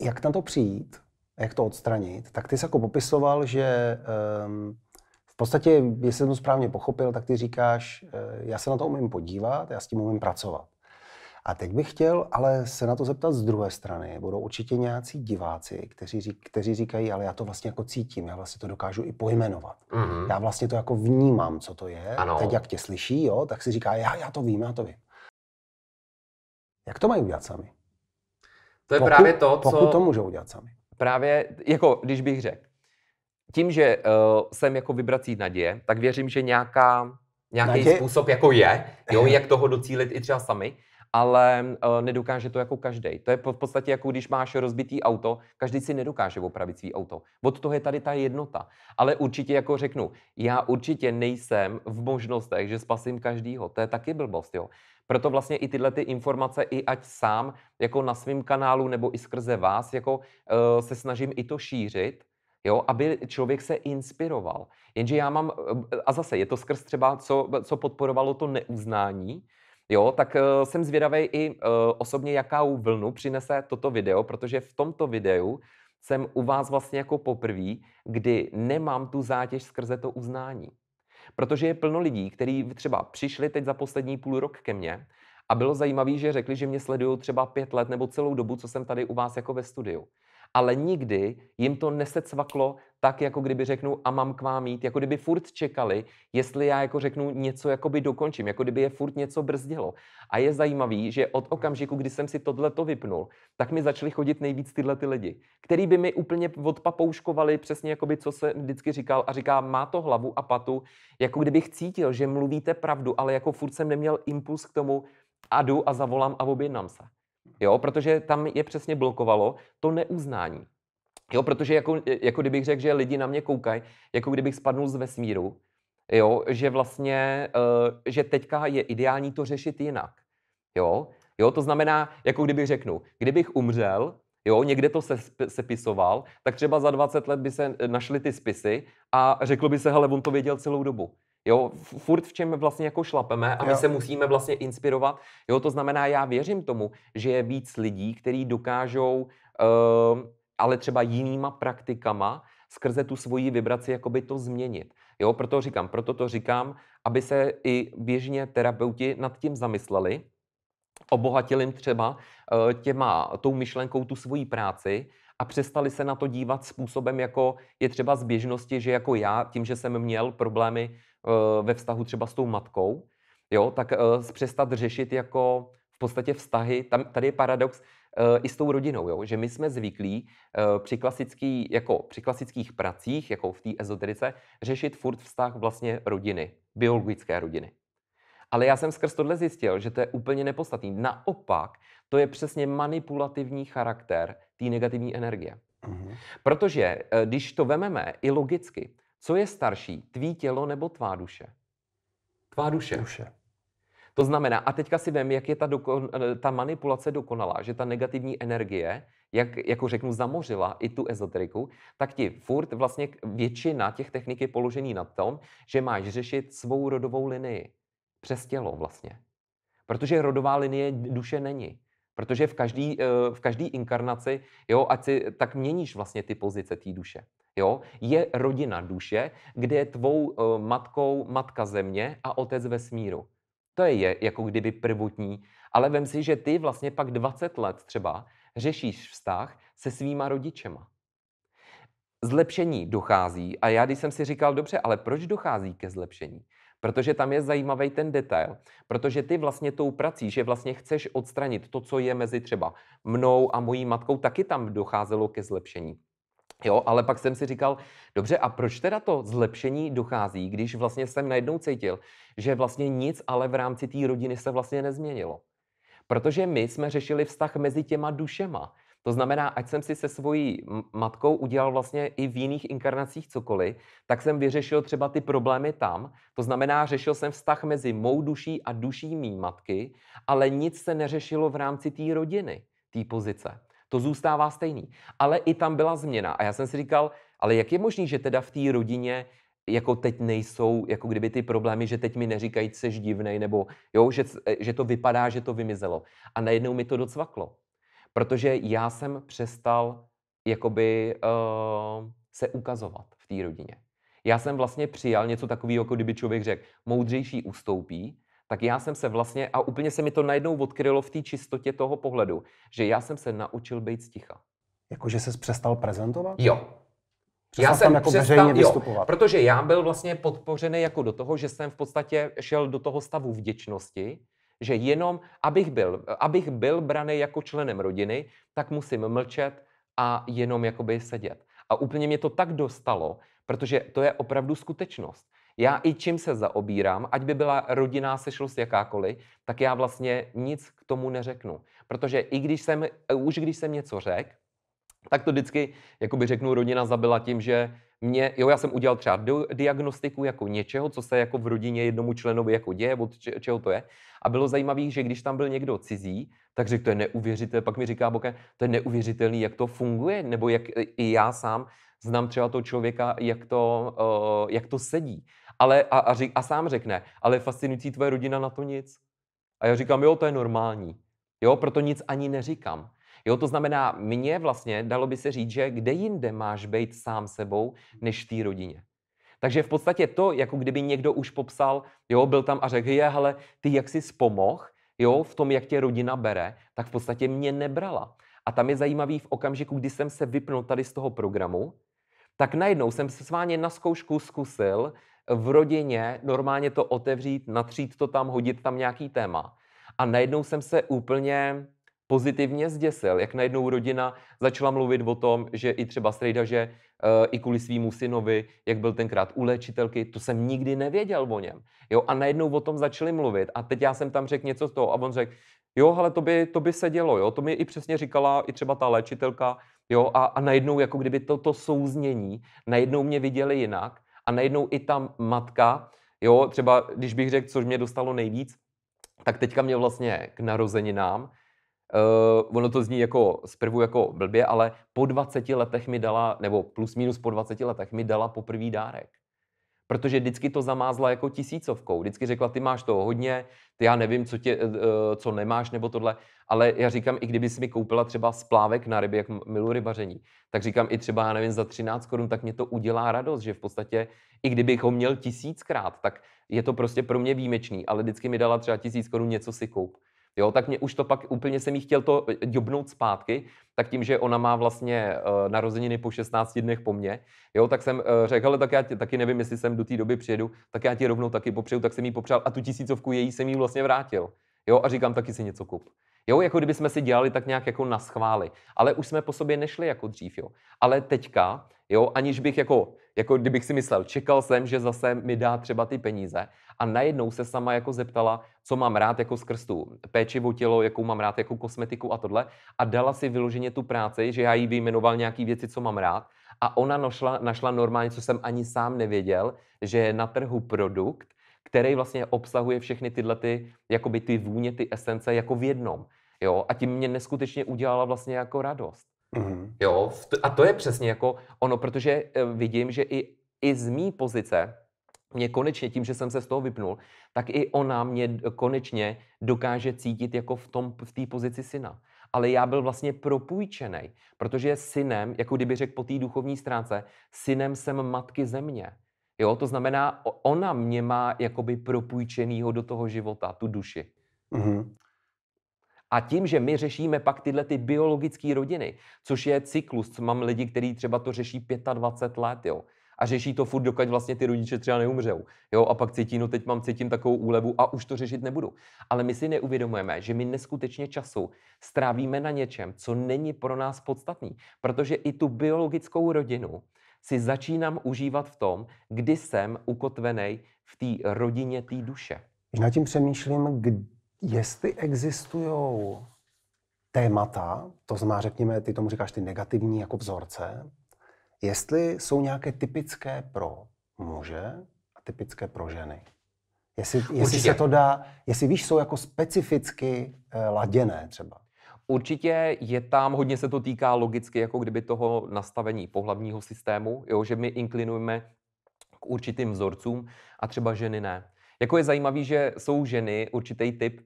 jak na to přijít, jak to odstranit, tak ty jsi jako popisoval, že um, v podstatě, jestli jsem to správně pochopil, tak ty říkáš, eh, já se na to umím podívat, já s tím umím pracovat. A teď bych chtěl ale se na to zeptat z druhé strany. Budou určitě nějací diváci, kteří, řík, kteří říkají, ale já to vlastně jako cítím, já vlastně to dokážu i pojmenovat. Mm-hmm. Já vlastně to jako vnímám, co to je. Ano. Teď jak tě slyší, jo, tak si říká, já, já to vím, já to vím. Jak to mají udělat sami? To je pokud, právě to, co... Pokud to můžou udělat sami. Právě, jako když bych řekl, tím, že uh, jsem jako vibrací naděje, tak věřím, že nějaká, nějaký naděje... způsob jako je, jo, jak toho docílit i třeba sami, ale uh, nedokáže to jako každý. To je v podstatě jako když máš rozbitý auto, každý si nedokáže opravit svý auto. Od toho je tady ta jednota. Ale určitě jako řeknu, já určitě nejsem v možnostech, že spasím každýho. To je taky blbost, jo. Proto vlastně i tyhle ty informace, i ať sám jako na svém kanálu nebo i skrze vás, jako uh, se snažím i to šířit, jo, aby člověk se inspiroval. Jenže já mám, eh, a zase je to skrz třeba, co, co podporovalo to neuznání, Jo, tak uh, jsem zvědavý i uh, osobně, jakou vlnu přinese toto video, protože v tomto videu jsem u vás vlastně jako poprvé, kdy nemám tu zátěž skrze to uznání. Protože je plno lidí, kteří třeba přišli teď za poslední půl rok ke mně a bylo zajímavé, že řekli, že mě sledují třeba pět let nebo celou dobu, co jsem tady u vás jako ve studiu ale nikdy jim to nesecvaklo tak, jako kdyby řeknu a mám k vám jít, jako kdyby furt čekali, jestli já jako řeknu něco jako by dokončím, jako kdyby je furt něco brzdilo. A je zajímavý, že od okamžiku, kdy jsem si tohle to vypnul, tak mi začaly chodit nejvíc tyhle ty lidi, který by mi úplně odpapouškovali přesně jako by co se vždycky říkal a říká, má to hlavu a patu, jako kdybych cítil, že mluvíte pravdu, ale jako furt jsem neměl impuls k tomu a jdu a zavolám a objednám se jo, protože tam je přesně blokovalo to neuznání. Jo, protože jako, jako kdybych řekl, že lidi na mě koukají, jako kdybych spadnul z vesmíru, jo, že vlastně, uh, že teďka je ideální to řešit jinak. Jo, jo, to znamená, jako kdybych řeknu, kdybych umřel, jo, někde to se, sepisoval, tak třeba za 20 let by se eh, našly ty spisy a řeklo by se, hele, on to věděl celou dobu. Jo, furt v čem vlastně jako šlapeme a my jo. se musíme vlastně inspirovat. Jo, to znamená, já věřím tomu, že je víc lidí, kteří dokážou, uh, ale třeba jinýma praktikama, skrze tu svoji vibraci jakoby to změnit. Jo, proto říkám, proto to říkám, aby se i běžně terapeuti nad tím zamysleli, obohatili třeba e, těma, tou myšlenkou tu svoji práci a přestali se na to dívat způsobem, jako je třeba z běžnosti, že jako já, tím, že jsem měl problémy Eh, ve vztahu třeba s tou matkou, jo, tak eh, přestat řešit jako v podstatě vztahy, tam, tady je paradox, eh, i s tou rodinou, jo? že my jsme zvyklí při, klasický, jako, při klasických pracích, jako v té ezoterice, řešit furt vztah vlastně rodiny, biologické rodiny. Ale já jsem skrz tohle zjistil, že to je úplně nepostatný. Naopak, to je přesně manipulativní charakter té negativní energie. Uhum. Protože když to vememe i logicky, co je starší, tvý tělo nebo tvá duše? Tvá duše. duše. To znamená, a teďka si vím, jak je ta, doko, eh, ta manipulace dokonalá, že ta negativní energie, jak jako řeknu, zamořila i tu ezoteriku, tak ti furt vlastně většina těch technik je položený na tom, že máš řešit svou rodovou linii. Přes tělo vlastně. Protože rodová linie duše není. Protože v každý, eh, v každý inkarnaci, jo, ať si, tak měníš vlastně ty pozice té duše. Jo? Je rodina duše, kde je tvou eh, matkou matka země a otec vesmíru. To je jako kdyby prvotní, ale vem si, že ty vlastně pak 20 let třeba řešíš vztah se svýma rodičema. Zlepšení dochází a já když jsem si říkal, dobře, ale proč dochází ke zlepšení? Protože tam je zajímavý ten detail. Protože ty vlastně tou prací, že vlastně chceš odstranit to, co je mezi třeba mnou a mojí matkou, taky tam docházelo ke zlepšení. Jo, ale pak jsem si říkal, dobře, a proč teda to zlepšení dochází, když vlastně jsem najednou cítil, že vlastně nic ale v rámci té rodiny se vlastně nezměnilo. Protože my jsme řešili vztah mezi těma dušema. To znamená, ať jsem si se svojí matkou udělal vlastně i v jiných inkarnacích cokoliv, tak jsem vyřešil třeba ty problémy tam. To znamená, řešil jsem vztah mezi mou duší a duší mý matky, ale nic se neřešilo v rámci té rodiny, té pozice. To zůstává stejný. Ale i tam byla změna. A já jsem si říkal, ale jak je možný, že teda v té rodině jako teď nejsou, jako kdyby ty problémy, že teď mi neříkají, jsi divnej, nebo jo, že, e, že to vypadá, že to vymizelo. A najednou mi to docvaklo. Protože já jsem přestal jakoby uh, se ukazovat v té rodině. Já jsem vlastně přijal něco takového, jako kdyby člověk řekl, moudřejší ustoupí tak já jsem se vlastně, a úplně se mi to najednou odkrylo v té čistotě toho pohledu, že já jsem se naučil být sticha. Jakože se přestal prezentovat? Jo. Přestal já jsem jako přestal, veřejně vystupovat. Jo, protože já byl vlastně podpořený jako do toho, že jsem v podstatě šel do toho stavu vděčnosti, že jenom, abych byl, abych byl braný jako členem rodiny, tak musím mlčet a jenom jakoby sedět. A úplně mě to tak dostalo, protože to je opravdu skutečnost. Já i čím se zaobírám, ať by byla rodinná sešlost jakákoliv, tak já vlastně nic k tomu neřeknu. Protože i když jsem, už když jsem něco řekl, tak to vždycky, jakoby řeknu, rodina zabila tím, že mě, jo, já jsem udělal třeba diagnostiku jako něčeho, co se jako v rodině jednomu členovi jako děje, od čeho to je. A bylo zajímavé, že když tam byl někdo cizí, tak řekl, to je neuvěřitelné, pak mi říká Bokem, to je neuvěřitelný, jak to funguje, nebo jak i já sám znám třeba toho člověka, jak to, uh, jak to sedí ale, a, a, řík, a sám řekne, ale fascinující tvoje rodina na to nic. A já říkám, jo, to je normální. Jo, proto nic ani neříkám. Jo, to znamená, mně vlastně dalo by se říct, že kde jinde máš být sám sebou, než v té rodině. Takže v podstatě to, jako kdyby někdo už popsal, jo, byl tam a řekl, je, ale ty jak jsi spomoh, jo, v tom, jak tě rodina bere, tak v podstatě mě nebrala. A tam je zajímavý v okamžiku, kdy jsem se vypnul tady z toho programu, tak najednou jsem vámi na zkoušku zkusil v rodině normálně to otevřít, natřít to tam, hodit tam nějaký téma. A najednou jsem se úplně pozitivně zděsil, jak najednou rodina začala mluvit o tom, že i třeba strejda, že e, i kvůli svýmu synovi, jak byl tenkrát u léčitelky, to jsem nikdy nevěděl o něm. Jo, a najednou o tom začali mluvit. A teď já jsem tam řekl něco z toho a on řekl, jo, ale to by, to by se dělo, jo, to mi i přesně říkala i třeba ta léčitelka, jo, a, a najednou jako kdyby toto to souznění, najednou mě viděli jinak a najednou i ta matka, jo, třeba když bych řekl, což mě dostalo nejvíc, tak teďka mě vlastně k narozeninám, Uh, ono to zní jako zprvu jako blbě, ale po 20 letech mi dala, nebo plus minus po 20 letech mi dala poprvý dárek protože vždycky to zamázla jako tisícovkou. Vždycky řekla, ty máš toho hodně, ty já nevím, co, tě, eh, eh, co nemáš nebo tohle. Ale já říkám, i kdyby mi koupila třeba splávek na ryby, jak milu rybaření, tak říkám i třeba, já nevím, za 13 korun, tak mě to udělá radost, že v podstatě, i kdybych ho měl tisíckrát, tak je to prostě pro mě výjimečný, ale vždycky mi dala třeba tisíc korun něco si koup jo, tak mě už to pak úplně jsem jí chtěl to eh, dobnout zpátky, tak tím, že ona má vlastně uh, narozeniny po 16 dnech po mně, jo, tak jsem uh, řekl, ale tak já tě, taky nevím, jestli sem do té doby přijedu, tak já ti rovnou taky popřeju, tak jsem jí popřál a tu tisícovku její jsem jí vlastně vrátil. Jo, a říkám, taky si něco kup. Jo, jako kdyby jsme si dělali tak nějak jako na schvály. Ale už jsme po sobě nešli jako dřív, jo. Ale teďka, jo, aniž bych jako, jako kdybych si myslel, čekal jsem, že zase mi dá třeba ty peníze, a najednou se sama jako zeptala, co mám rád jako skrz tu péči o tělo, jakou mám rád jako kosmetiku a tohle a dala si vyloženě tu práci, že já jí vyjmenoval nějaký věci, co mám rád a ona našla, našla normálně, co jsem ani sám nevěděl, že je na trhu produkt, který vlastně obsahuje všechny tyhle ty, jakoby ty vůně, ty esence jako v jednom. Jo? A tím mě neskutečně udělala vlastně jako radost. Mm-hmm. Jo? A to je přesně jako ono, protože eh, vidím, že i, i z mý pozice mě konečně tím, že jsem se z toho vypnul, tak i ona mě konečně dokáže cítit jako v té v pozici syna. Ale já byl vlastně propůjčený, protože synem, jako kdyby řekl po té duchovní stránce, synem jsem matky země. Jo, to znamená, ona mě má jakoby propůjčenýho do toho života, tu duši. Mm-hmm. A tím, že my řešíme pak tyhle ty biologické rodiny, což je cyklus, co mám lidi, kteří třeba to řeší 25 let, jo, a řeší to furt, dokud vlastně ty rodiče třeba neumřou. Jo, a pak cítí, no teď mám, cítím takovou úlevu a už to řešit nebudu. Ale my si neuvědomujeme, že my neskutečně času strávíme na něčem, co není pro nás podstatný. Protože i tu biologickou rodinu si začínám užívat v tom, kdy jsem ukotvený v té rodině té duše. Na tím přemýšlím, kdy, jestli existují témata, to znamená, řekněme, ty tomu říkáš ty negativní jako vzorce, jestli jsou nějaké typické pro muže a typické pro ženy. Jestli, jestli se to dá, jestli víš, jsou jako specificky eh, laděné třeba. Určitě je tam, hodně se to týká logicky, jako kdyby toho nastavení pohlavního systému, jo, že my inklinujeme k určitým vzorcům a třeba ženy ne. Jako je zajímavé, že jsou ženy určitý typ,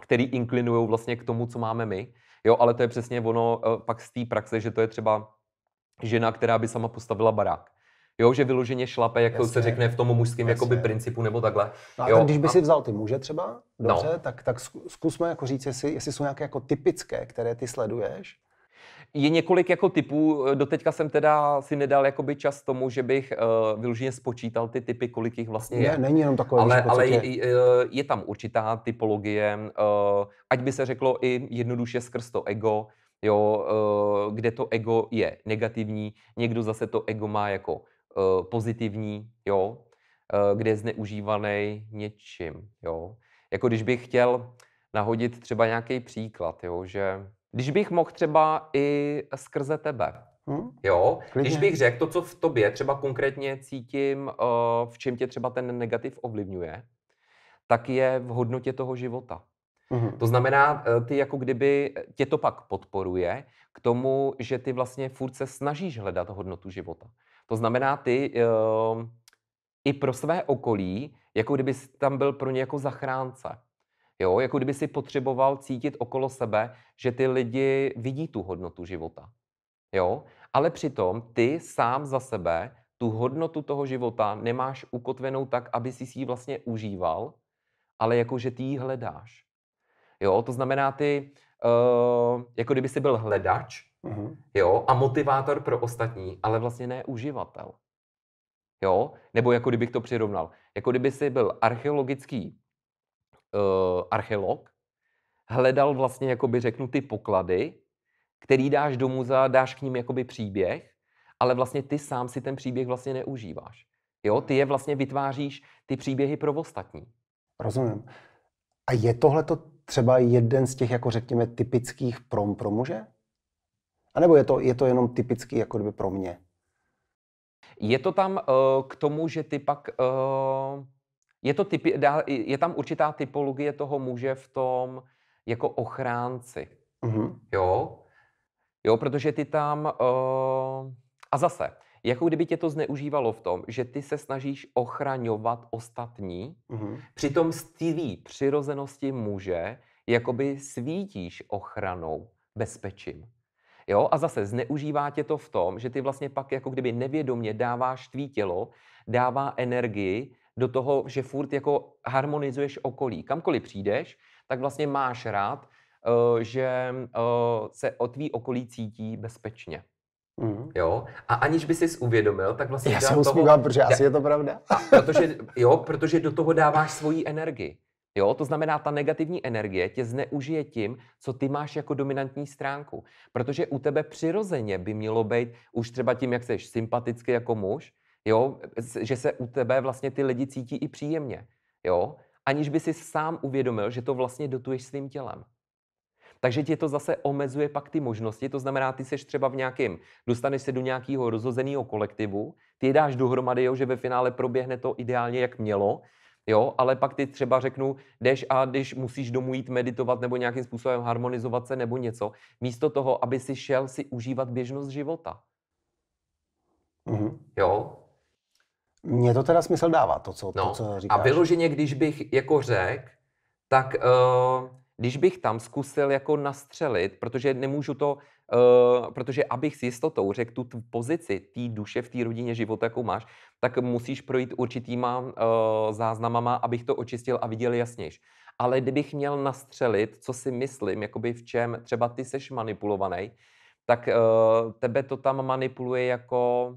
který inklinují vlastně k tomu, co máme my, jo, ale to je přesně ono eh, pak z té praxe, že to je třeba žena, která by sama postavila barák. Jo, že vyloženě šlape, jak jasně, se řekne v tom mužském jakoby principu nebo takhle. No a jo, tak když by a... si vzal ty muže třeba, no. dobře, no. tak, tak zkusme jako říct, jestli, jestli jsou nějaké jako typické, které ty sleduješ. Je několik jako typů, doteďka jsem teda si nedal jakoby čas tomu, že bych uh, vyloženě spočítal ty typy, kolik jich vlastně je. Ne, není jenom takové. Ale, ale je, eh, je tam určitá typologie, uh, ať by se řeklo i jednoduše skrz to ego, jo, eh, kde to ego je negativní, někdo zase to ego má jako eh, pozitivní, jo, eh, kde je zneužívaný něčím, jo. Jako když bych chtěl nahodit třeba nějaký příklad, jo, že když bych mohl třeba i skrze tebe, Hmm? Jo, Klidně. když bych řekl to, co v tobě třeba konkrétně cítím, v čem tě třeba ten negativ ovlivňuje, tak je v hodnotě toho života. Mm-hmm. To znamená, eh, ty jako kdyby eh, tě to pak podporuje k tomu, že ty vlastně furt se snažíš hledat hodnotu života. To znamená, ty uh, i pro své okolí, jako kdyby tam byl pro ně jako zachránce. Jo, jako kdyby si potřeboval cítit okolo sebe, že ty lidi vidí tu hodnotu života. Jo, ale přitom ty sám za sebe tu hodnotu toho života nemáš ukotvenou tak, aby si ji vlastně užíval, ale jako že ty ji hledáš. Jo, to znamená ty, uh, jako kdyby si byl hledač, uh-huh. jo, a motivátor pro ostatní, ale vlastně ne uživatel. Jo, nebo jako kdybych to přirovnal. Jako kdyby si byl archeologický uh, archeolog, hledal vlastně, jako by řeknu, ty poklady, který dáš do muzea, dáš k ním jakoby příběh, ale vlastně ty sám si ten příběh vlastně neužíváš. Jo, ty je vlastně vytváříš ty příběhy pro ostatní. Rozumím. A je tohle to třeba jeden z těch, jako řekněme, typických prom pro muže? A nebo je to, je to jenom typický jako kdyby pro mě? Je to tam uh, k tomu, že ty pak... Uh, je, to typi, je tam určitá typologie toho muže v tom jako ochránci. Mm-hmm. Jo? Jo, protože ty tam... Uh, a zase, jako kdyby tě to zneužívalo v tom, že ty se snažíš ochraňovat ostatní, mm-hmm. přitom z tvý přirozenosti muže jakoby svítíš ochranou, bezpečím. Jo? A zase zneužívá tě to v tom, že ty vlastně pak jako kdyby nevědomě dáváš tvý tělo, dává energii do toho, že furt jako harmonizuješ okolí. Kamkoliv přijdeš, tak vlastně máš rád, eh, že eh, se o tvý okolí cítí bezpečně. Mm. Jo? A aniž by si uvědomil, tak vlastně... Já jsem toho, protože da, asi je to pravda. A protože, jo, protože do toho dáváš svoji energii. Jo, to znamená, ta negativní energie tě zneužije tím, co ty máš jako dominantní stránku. Protože u tebe přirozeně by mělo být už třeba tím, jak jsi sympatický jako muž, jo, že se u tebe vlastně ty lidi cítí i příjemně. Jo, aniž by si sám uvědomil, že to vlastně dotuješ svým tělem. Takže tě to zase omezuje pak ty možnosti, to znamená, ty seš třeba v nějakém, dostaneš se do nějakého rozhozeného kolektivu, ty je dáš dohromady, jo, že ve finále proběhne to ideálně, jak mělo, Jo, ale pak ty třeba řeknu, jdeš a když musíš domů jít meditovat nebo nějakým způsobem harmonizovat se nebo něco, místo toho, aby si šel si užívat běžnost života. Mm-hmm. Jo. Mně to teda smysl dává, to, co, no. to, co říkáš. A vyloženě, když bych jako řekl, tak uh, když bych tam zkusil jako nastřelit, protože nemůžu to, uh, protože abych s jistotou řekl tu, pozici té duše v té rodině života, jakou máš, tak musíš projít určitýma uh, záznamama, abych to očistil a viděl jasnějš. Ale kdybych měl nastřelit, co si myslím, jakoby v čem třeba ty seš manipulovaný, tak uh, tebe to tam manipuluje jako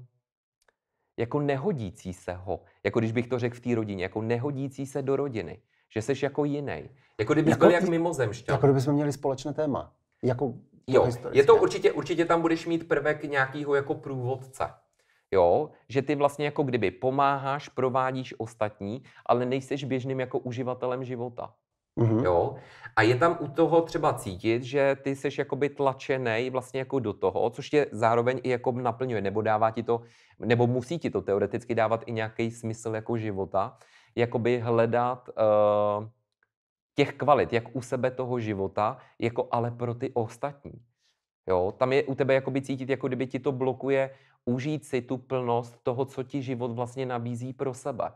jako nehodící se ho, jako když bych to řekl v té rodině, jako nehodící se do rodiny, že seš jako jiný jako kdyby jako, byl jak mimozemšťan. Jako kdyby jsme měli společné téma. Jako jo, je to určitě, určitě tam budeš mít prvek nějakého jako průvodce. Jo, že ty vlastně jako kdyby pomáháš, provádíš ostatní, ale nejseš běžným jako uživatelem života. Mm-hmm. Jo? A je tam u toho třeba cítit, že ty jsi jakoby tlačený vlastně jako do toho, což tě zároveň i jako naplňuje, nebo dává ti to, nebo musí ti to teoreticky dávat i nějaký smysl jako života, jakoby hledat uh, těch kvalit, jak u sebe toho života, jako ale pro ty ostatní. Jo, tam je u tebe jakoby cítit, jako kdyby ti to blokuje užít si tu plnost toho, co ti život vlastně nabízí pro sebe.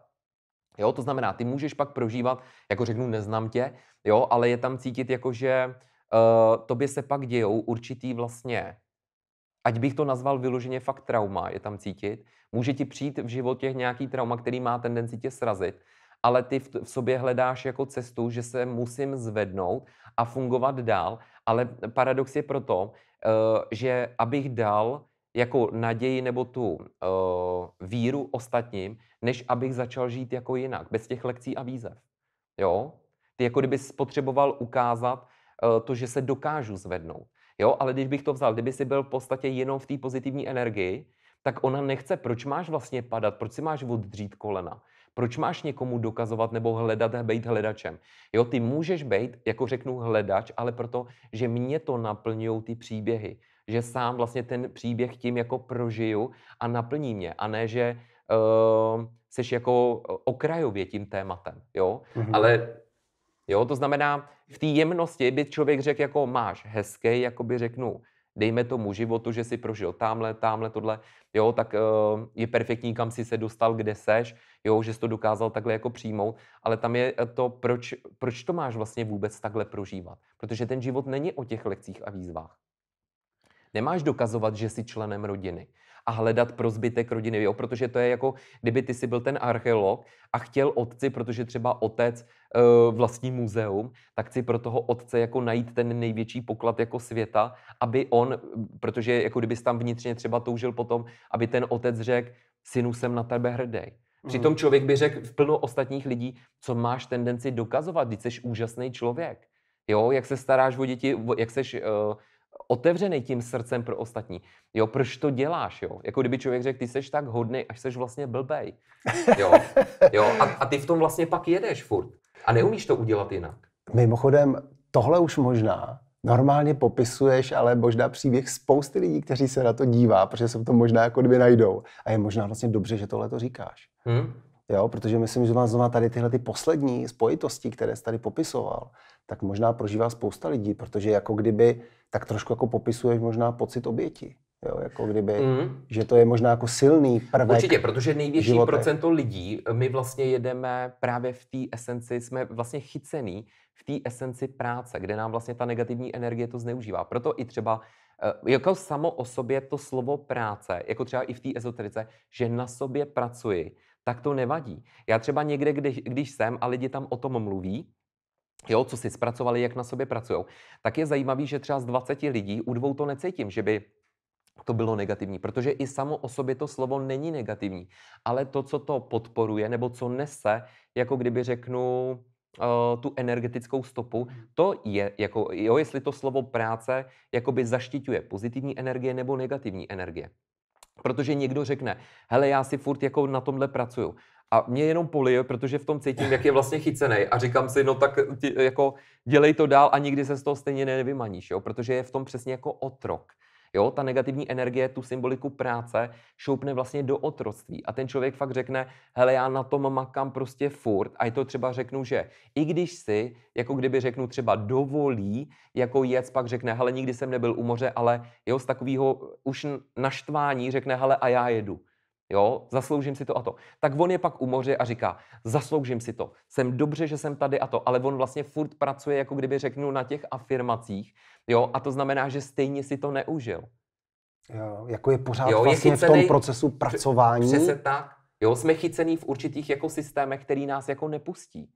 Jo, to znamená, ty můžeš pak prožívat, jako řeknu, neznám tě, jo, ale je tam cítit, jako že uh, tobě se pak dějou určitý vlastně, ať bych to nazval vyloženě fakt trauma, je tam cítit. Může ti přijít v životě nějaký trauma, který má tendenci tě srazit, ale ty v, v sobě hledáš jako cestu, že se musím zvednout a fungovat dál, ale paradox je proto, eh, že abych dal jako naději nebo tu eh, víru ostatním, než abych začal žít jako jinak, bez těch lekcí a výzev. Jo? Ty jako kdyby potřeboval ukázat eh, to, že se dokážu zvednout. Jo, ale když bych to vzal, kdyby si byl v podstatě jenom v té pozitivní energii, tak ona nechce, proč máš vlastně padat, proč si máš oddřít kolena. Proč máš někomu dokazovat nebo hledat, být hledačem? Jo, ty můžeš být, jako řeknu, hledač, ale proto, že mě to naplňují ty příběhy. Že sám vlastně ten příběh tím jako prožiju a naplní mě. A ne, že uh, seš jako e, okrajově tím tématem. Jo? Mm-hmm. Ale Jo, to znamená, v té jemnosti by člověk řekl, jako máš hezký, jako by řeknu, dejme tomu životu, že si prožil tamhle, tamhle, tohle, jo, tak eh, je perfektní, kam si se dostal, kde seš, jo, že jsi to dokázal takhle jako přijmout, ale tam je eh, to, proč, proč to máš vlastně vůbec takhle prožívat, protože ten život není o těch lekcích a výzvách. Nemáš dokazovat, že jsi členem rodiny a hledat pro zbytek rodiny, jo? protože to je jako, kdyby ty si byl ten archeolog a chtěl otci, protože třeba otec e, vlastní muzeum, tak si pro toho otce jako najít ten největší poklad jako světa, aby on, protože jako kdyby tam vnitřně třeba toužil potom, aby ten otec řekl, synu jsem na tebe hrdý. Přitom mhm. člověk by řekl v plno ostatních lidí, co máš tendenci dokazovat, když jsi úžasný člověk. Jo, jak se staráš o děti, jak seš uh, otevřený tím srdcem pro ostatní. Jo, proč to děláš, jo? Jako kdyby člověk řekl, ty seš tak hodný, až seš vlastně blbej. Jo, jo? A, a ty v tom vlastně pak jedeš furt. A neumíš to udělat jinak. Mimochodem, tohle už možná normálně popisuješ, ale možná příběh spousty lidí, kteří se na to dívá, protože se v tom možná jako kdyby najdou. A je možná vlastně dobře, že tohle to říkáš. Hmm? Jo, protože myslím, že vás tady tyhle ty poslední spojitosti, které jsi tady popisoval, tak možná prožívá spousta lidí, protože jako kdyby tak trošku jako popisuješ možná pocit oběti. Jo, jako kdyby, mm. že to je možná jako silný prvek Určitě, protože největší životech. procento lidí, my vlastně jedeme právě v té esenci, jsme vlastně chycený v té esenci práce, kde nám vlastně ta negativní energie to zneužívá. Proto i třeba eh, jako samo o sobě to slovo práce, jako třeba i v té ezoterice, že na sobě pracuji, tak to nevadí. Já třeba někde, když, když jsem a lidi tam o tom mluví, jo, co si zpracovali, jak na sobě pracují, tak je zajímavý, že třeba z 20 lidí u dvou to necítím, že by to bylo negativní, protože i samo o sobě to slovo není negativní, ale to, co to podporuje nebo co nese, jako kdyby řeknu eh, tu energetickou stopu, hmm. to je, jako, jo, jestli to slovo práce jakoby zaštiťuje pozitivní energie nebo negativní energie. Protože někdo řekne, hele, já si furt jako na tomhle pracuju a mě jenom polije, protože v tom cítím, jak je vlastně chycený a říkám si, no tak ti, jako dělej to dál a nikdy se z toho stejně nevymaníš, jo? protože je v tom přesně jako otrok. Jo, ta negativní energie, tu symboliku práce šoupne vlastně do otroctví. A ten člověk fakt řekne, hele, já na tom makám prostě furt. A je to třeba řeknu, že i když si, jako kdyby řeknu třeba dovolí, jako jec, pak řekne, hele, nikdy jsem nebyl u moře, ale jo, z takového už naštvání řekne, hele, a já jedu jo, zasloužím si to a to. Tak on je pak u moře a říká, zasloužím si to, jsem dobře, že jsem tady a to, ale on vlastně furt pracuje, jako kdyby řeknu, na těch afirmacích, jo, a to znamená, že stejně si to neužil. Jo, jako je pořád jo, vlastně je chycený, v tom procesu pracování. Přesně tak. Jo, jsme chycený v určitých jako systémech, který nás jako nepustí.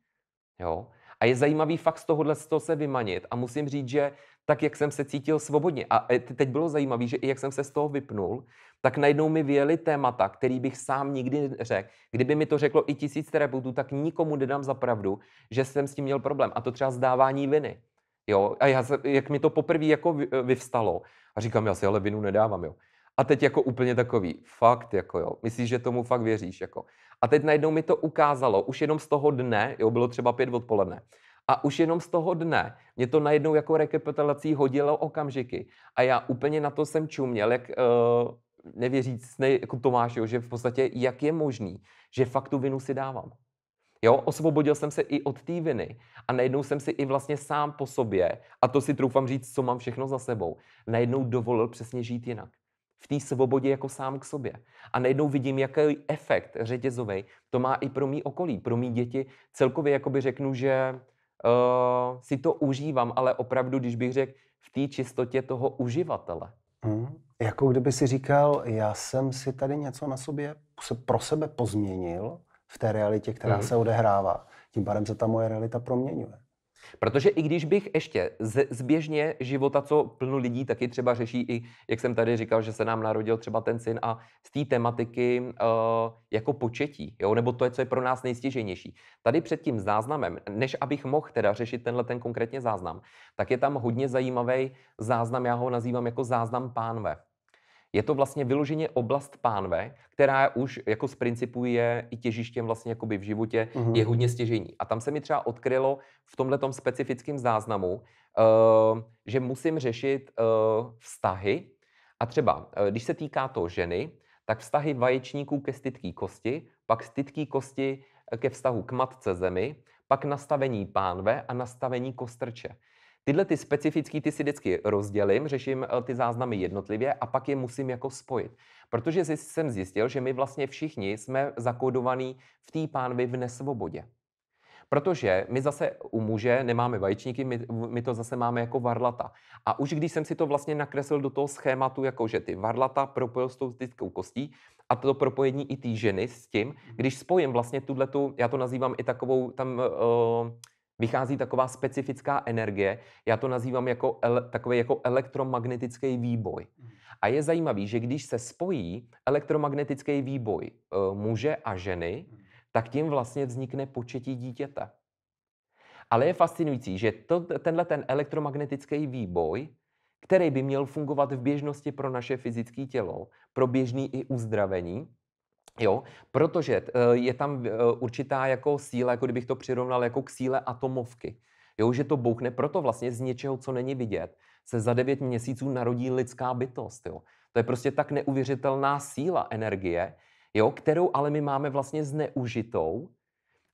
Jo. A je zajímavý fakt z tohohle z toho se vymanit. A musím říct, že tak, jak jsem se cítil svobodně. A e, teď bylo zajímavé, že i jak jsem se z toho vypnul, tak najednou mi vyjeli témata, který bych sám nikdy řekl. Kdyby mi to řeklo i tisíc terapeutů, tak nikomu nedám za pravdu, že jsem s tím měl problém. A to třeba zdávání viny. Jo? A já, se, jak mi to poprvé jako vyvstalo, a říkám, já si ale vinu nedávám, jo. A teď jako úplně takový, fakt, jako jo, myslíš, že tomu fakt věříš, jako. A teď najednou mi to ukázalo, už jenom z toho dne, jo, bylo třeba pět odpoledne, a už jenom z toho dne mě to najednou jako rekapitulací hodilo okamžiky. A já úplně na to jsem čuměl, jak uh, nevěřícný jako Tomáš, jo, že v podstatě jak je možný, že fakt tu vinu si dávám. Jo, osvobodil jsem se i od té viny a najednou jsem si i vlastně sám po sobě, a to si troufám říct, co mám všechno za sebou, najednou dovolil přesně žít jinak. V té svobodě jako sám k sobě. A najednou vidím, jaký efekt řetězový to má i pro mý okolí, pro mý děti. Celkově jakoby řeknu, že uh, si to užívám, ale opravdu, když bych řekl, v té čistotě toho uživatele. Hmm. Jako kdyby si říkal, já jsem si tady něco na sobě se pro sebe pozměnil v té realitě, která hmm. se odehrává. Tím pádem se ta moje realita proměňuje. Protože i když bych ještě z, zběžně života, co plno lidí taky třeba řeší, i jak jsem tady říkal, že se nám narodil třeba ten syn a z té tematiky uh, jako početí, jo? nebo to je, co je pro nás nejstěžejnější. Tady před tím záznamem, než abych mohl teda řešit tenhle ten konkrétně záznam, tak je tam hodně zajímavý záznam, já ho nazývám jako záznam pánve. Je to vlastně vyloženě oblast pánve, která už jako z principu je i těžištěm vlastně jakoby v životě, mm-hmm. je hodně stěžení. A tam se mi třeba odkrylo v tomhle specifickém záznamu, uh, že musím řešit uh, vztahy. A třeba, eh, když se týká to ženy, tak vztahy vaječníků ke stytký kosti, pak stytký kosti ke vztahu k matce zemi, pak nastavení pánve a nastavení kostrče. Tyhle ty specifické ty si vždycky rozdělím, řeším eh, ty záznamy jednotlivě a pak je musím jako spojit. Protože jsem zjistil, že my vlastně všichni jsme zakodovaní v té pánvi v nesvobodě. Protože my zase u muže nemáme vajíčníky, my, my to zase máme jako varlata. A už když jsem si to vlastně nakreslil do toho schématu, jako že ty varlata propojil s tou styckou kostí a to propojení i té ženy s tím, mhm. když spojím vlastně tuhle, já to nazývám i takovou tam... Uh, vychází taková specifická energie, já to nazývám jako ele, takový jako elektromagnetický výboj. Mhm. A je zajímavý, že když se spojí elektromagnetický výboj e, muže a ženy, mhm. tak tím vlastně vznikne početí dítěte. Ale je fascinující, že to, tenhle ten elektromagnetický výboj, který by měl fungovat v běžnosti pro naše fyzické tělo, pro běžný i uzdravení, Jo, protože eh, je tam eh, určitá jako síla, jako kdybych to přirovnal jako k síle atomovky. Jo, že to bouchne, proto vlastně z něčeho, co není vidět, se za devět měsíců narodí lidská bytost. Jo. To je prostě tak neuvěřitelná síla energie, jo, kterou ale my máme vlastně zneužitou,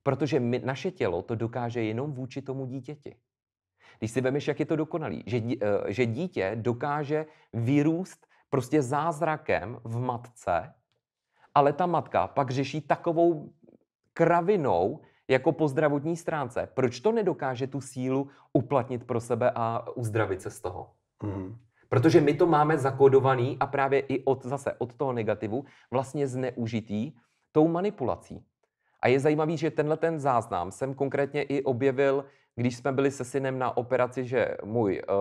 protože my, naše tělo to dokáže jenom vůči tomu dítěti. Když si vemeš, jak je to dokonalý, že, eh, že dítě dokáže vyrůst prostě zázrakem v matce, ale ta matka pak řeší takovou kravinou, jako po zdravotní stránce. Proč to nedokáže tu sílu uplatnit pro sebe a uzdravit se z toho? Mm. Protože my to máme zakodovaný a právě i od, zase od toho negativu vlastně zneužitý tou manipulací. A je zajímavý, že tenhle ten záznam jsem konkrétně i objevil, když jsme byli se synem na operaci, že můj eh,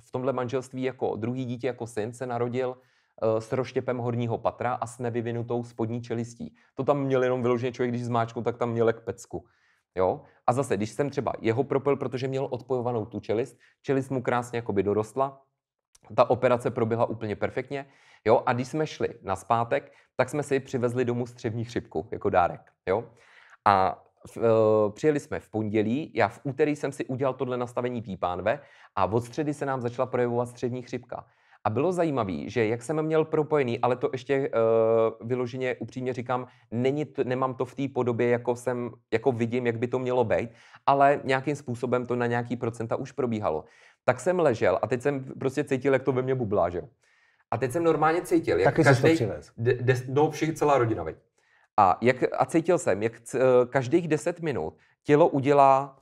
v tomhle manželství jako druhý dítě, jako syn se narodil Eh, s roštěpem horního patra a s nevyvinutou spodní čelistí. To tam měl jenom vyloženě člověk, když zmáčku, tak tam měl k pecku. Jo? A zase, když jsem třeba jeho propil, protože měl odpojovanou tu čelist, čelist mu krásně jakoby dorostla, ta operace proběhla úplně perfektně. Jo? A když jsme šli na zpátek, tak jsme si přivezli domů střevní chřipku jako dárek. Jo? A v, e, přijeli jsme v pondělí, já v úterý jsem si udělal tohle nastavení pípánve a od středy se nám začala projevovat střevní chřipka. A bylo zajímavé, že jak jsem měl propojený, ale to ještě uh, vyloženě upřímně říkám, není t, nemám to v té podobě, jako, jsem, jako vidím, jak by to mělo být, ale nějakým způsobem to na nějaký procenta už probíhalo. Tak jsem ležel a teď jsem prostě cítil, jak to ve mně bublá, že A teď jsem normálně cítil, jak Taky každý, de, de, no všichni celá rodina, veď. A, jak, a cítil jsem, jak c, eh, každých 10 minut tělo udělá,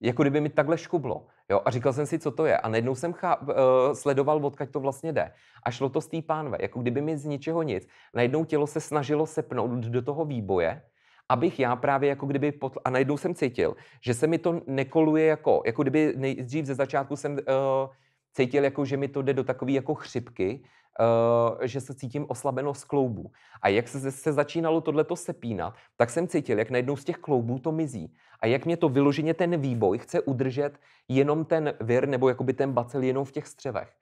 jako kdyby mi takhle škublo. Jo, a říkal jsem si, co to je. A najednou jsem cháp, uh, sledoval, odkaď to vlastně jde. A šlo to z té pánve, jako kdyby mi z ničeho nic. Najednou tělo se snažilo sepnout do toho výboje, abych já právě jako kdyby, potl- a najednou jsem cítil, že se mi to nekoluje jako, jako kdyby nejdřív ze začátku jsem uh, cítil, jako, že mi to jde do takové jako chřipky, uh, že se cítím oslabeno z kloubů. A jak se, se začínalo tohleto sepínat, tak jsem cítil, jak najednou z těch kloubů to mizí. A jak mě to vyloženě ten výboj chce udržet jenom ten vir nebo jakoby ten bacil jenom v těch střevech.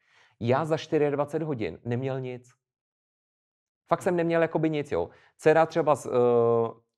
Já za 24 hodin neměl nic. Fakt jsem neměl jakoby nic, jo. Dcera třeba, z, uh,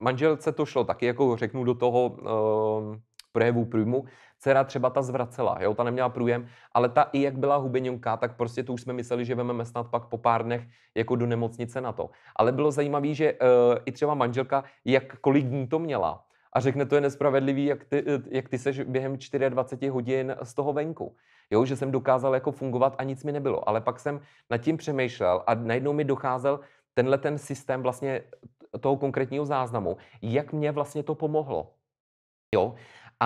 manželce to šlo taky, jako řeknu do toho, uh, projevu průjmu, dcera třeba ta zvracela, jo, ta neměla průjem, ale ta i jak byla hubenionka, tak prostě to už jsme mysleli, že vememe snad pak po pár dnech jako do nemocnice na to. Ale bylo zajímavé, že e, i třeba manželka, jak kolik dní to měla, a řekne, to je nespravedlivý, jak ty, eh, jak ty seš během 24 hodin z toho venku. Jo, že jsem dokázal jako fungovat a nic mi nebylo. Ale pak jsem nad tím přemýšlel a najednou mi docházel tenhle ten systém vlastně toho konkrétního záznamu, jak mě vlastně to pomohlo. Jo?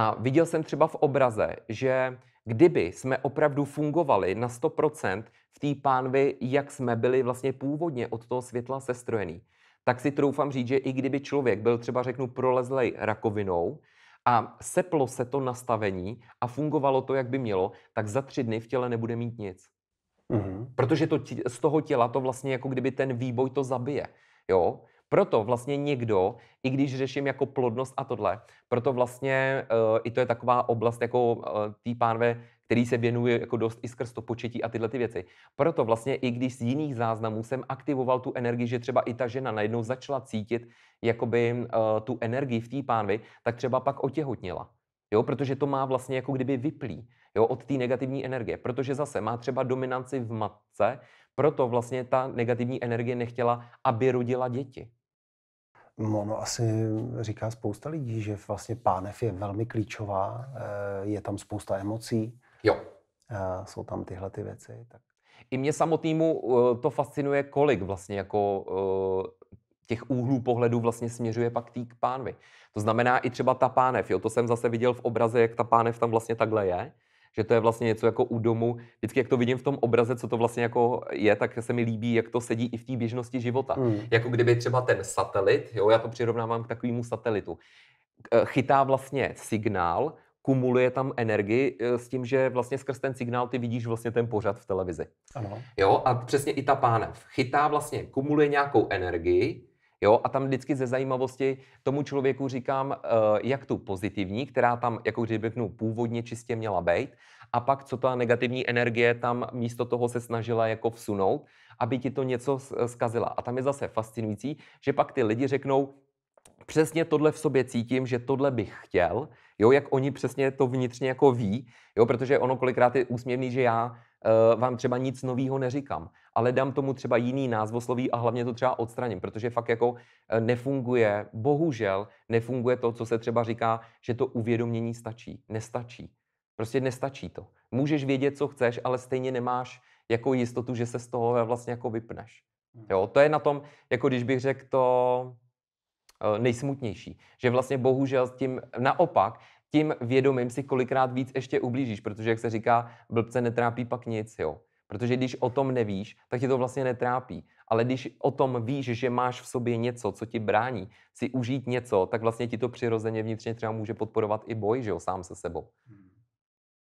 A viděl jsem třeba v obraze, že kdyby jsme opravdu fungovali na 100% v té pánvi, jak jsme byli vlastně původně od toho světla sestrojený, tak si troufám říct, že i kdyby člověk byl třeba, řeknu, prolezlej rakovinou, a seplo se to nastavení a fungovalo to, jak by mělo, tak za tři dny v těle nebude mít nic. Mm-hmm. Protože to, z toho těla to vlastně jako kdyby ten výboj to zabije. Jo? Proto vlastně někdo, i když řeším jako plodnost a tohle, proto vlastně uh, i to je taková oblast jako uh, tý pánve, který se věnuje jako dost i skrz to početí a tyhle ty věci. Proto vlastně i když z jiných záznamů jsem aktivoval tu energii, že třeba i ta žena najednou začala cítit jakoby uh, tu energii v té pánvi, tak třeba pak otěhotnila. Jo, protože to má vlastně jako kdyby vyplý jo, od té negativní energie, protože zase má třeba dominanci v matce, proto vlastně ta negativní energie nechtěla, aby rodila děti. No, ono asi říká spousta lidí, že vlastně pánev je velmi klíčová, eh, je tam spousta emocí. Jo. Eh, jsou tam tyhle ty věci. Tak. I mě samotnému eh, to fascinuje, kolik vlastně jako těch úhlů pohledu vlastně směřuje pak tý k pánvi. To znamená i třeba ta pánev, jo, to jsem zase viděl v obraze, jak ta pánev tam vlastně takhle je že to je vlastně něco jako u domu. Vždycky, jak to vidím v tom obraze, co to vlastně jako je, tak se mi líbí, jak to sedí i v té běžnosti života. Mm. Jako kdyby třeba ten satelit, jo, já to přirovnávám k takovému satelitu, eh, chytá vlastně signál, kumuluje tam energii eh, s tím, že vlastně skrz ten signál ty vidíš vlastně ten pořad v televizi. Ano. Jo, a přesně i ta pánev chytá vlastně, kumuluje nějakou energii, Jo, a tam vždycky ze zajímavosti tomu člověku říkám, eh, jak tu pozitivní, která tam, jako řeknu, původně čistě měla být, a pak co ta negativní energie tam místo toho se snažila jako vsunout, aby ti to něco eh, zkazila. A tam je zase fascinující, že pak ty lidi řeknou, přesně tohle v sobě cítím, že tohle bych chtěl, jo, jak oni přesně to vnitřně jako ví, jo, protože ono kolikrát je úsměvný, že já Eh, vám třeba nic nového neříkám, ale dám tomu třeba jiný názvosloví a hlavně to třeba odstraním, protože fakt jako eh, nefunguje, bohužel nefunguje to, co se třeba říká, že to uvědomění stačí. Nestačí. Prostě nestačí to. Můžeš vědět, co chceš, ale stejně nemáš jako jistotu, že se z toho vlastně jako vypneš. Hmm. Jo, to je na tom, jako když bych řekl to eh, nejsmutnější. Že vlastně bohužel tím naopak tím vědomím si kolikrát víc ještě ublížíš, protože jak se říká, blbce netrápí pak nic, jo. Protože když o tom nevíš, tak tě to vlastně netrápí. Ale když o tom víš, že máš v sobě něco, co ti brání si užít něco, tak vlastně ti to přirozeně vnitřně třeba může podporovat i boj, že jo, sám se sebou. Hmm.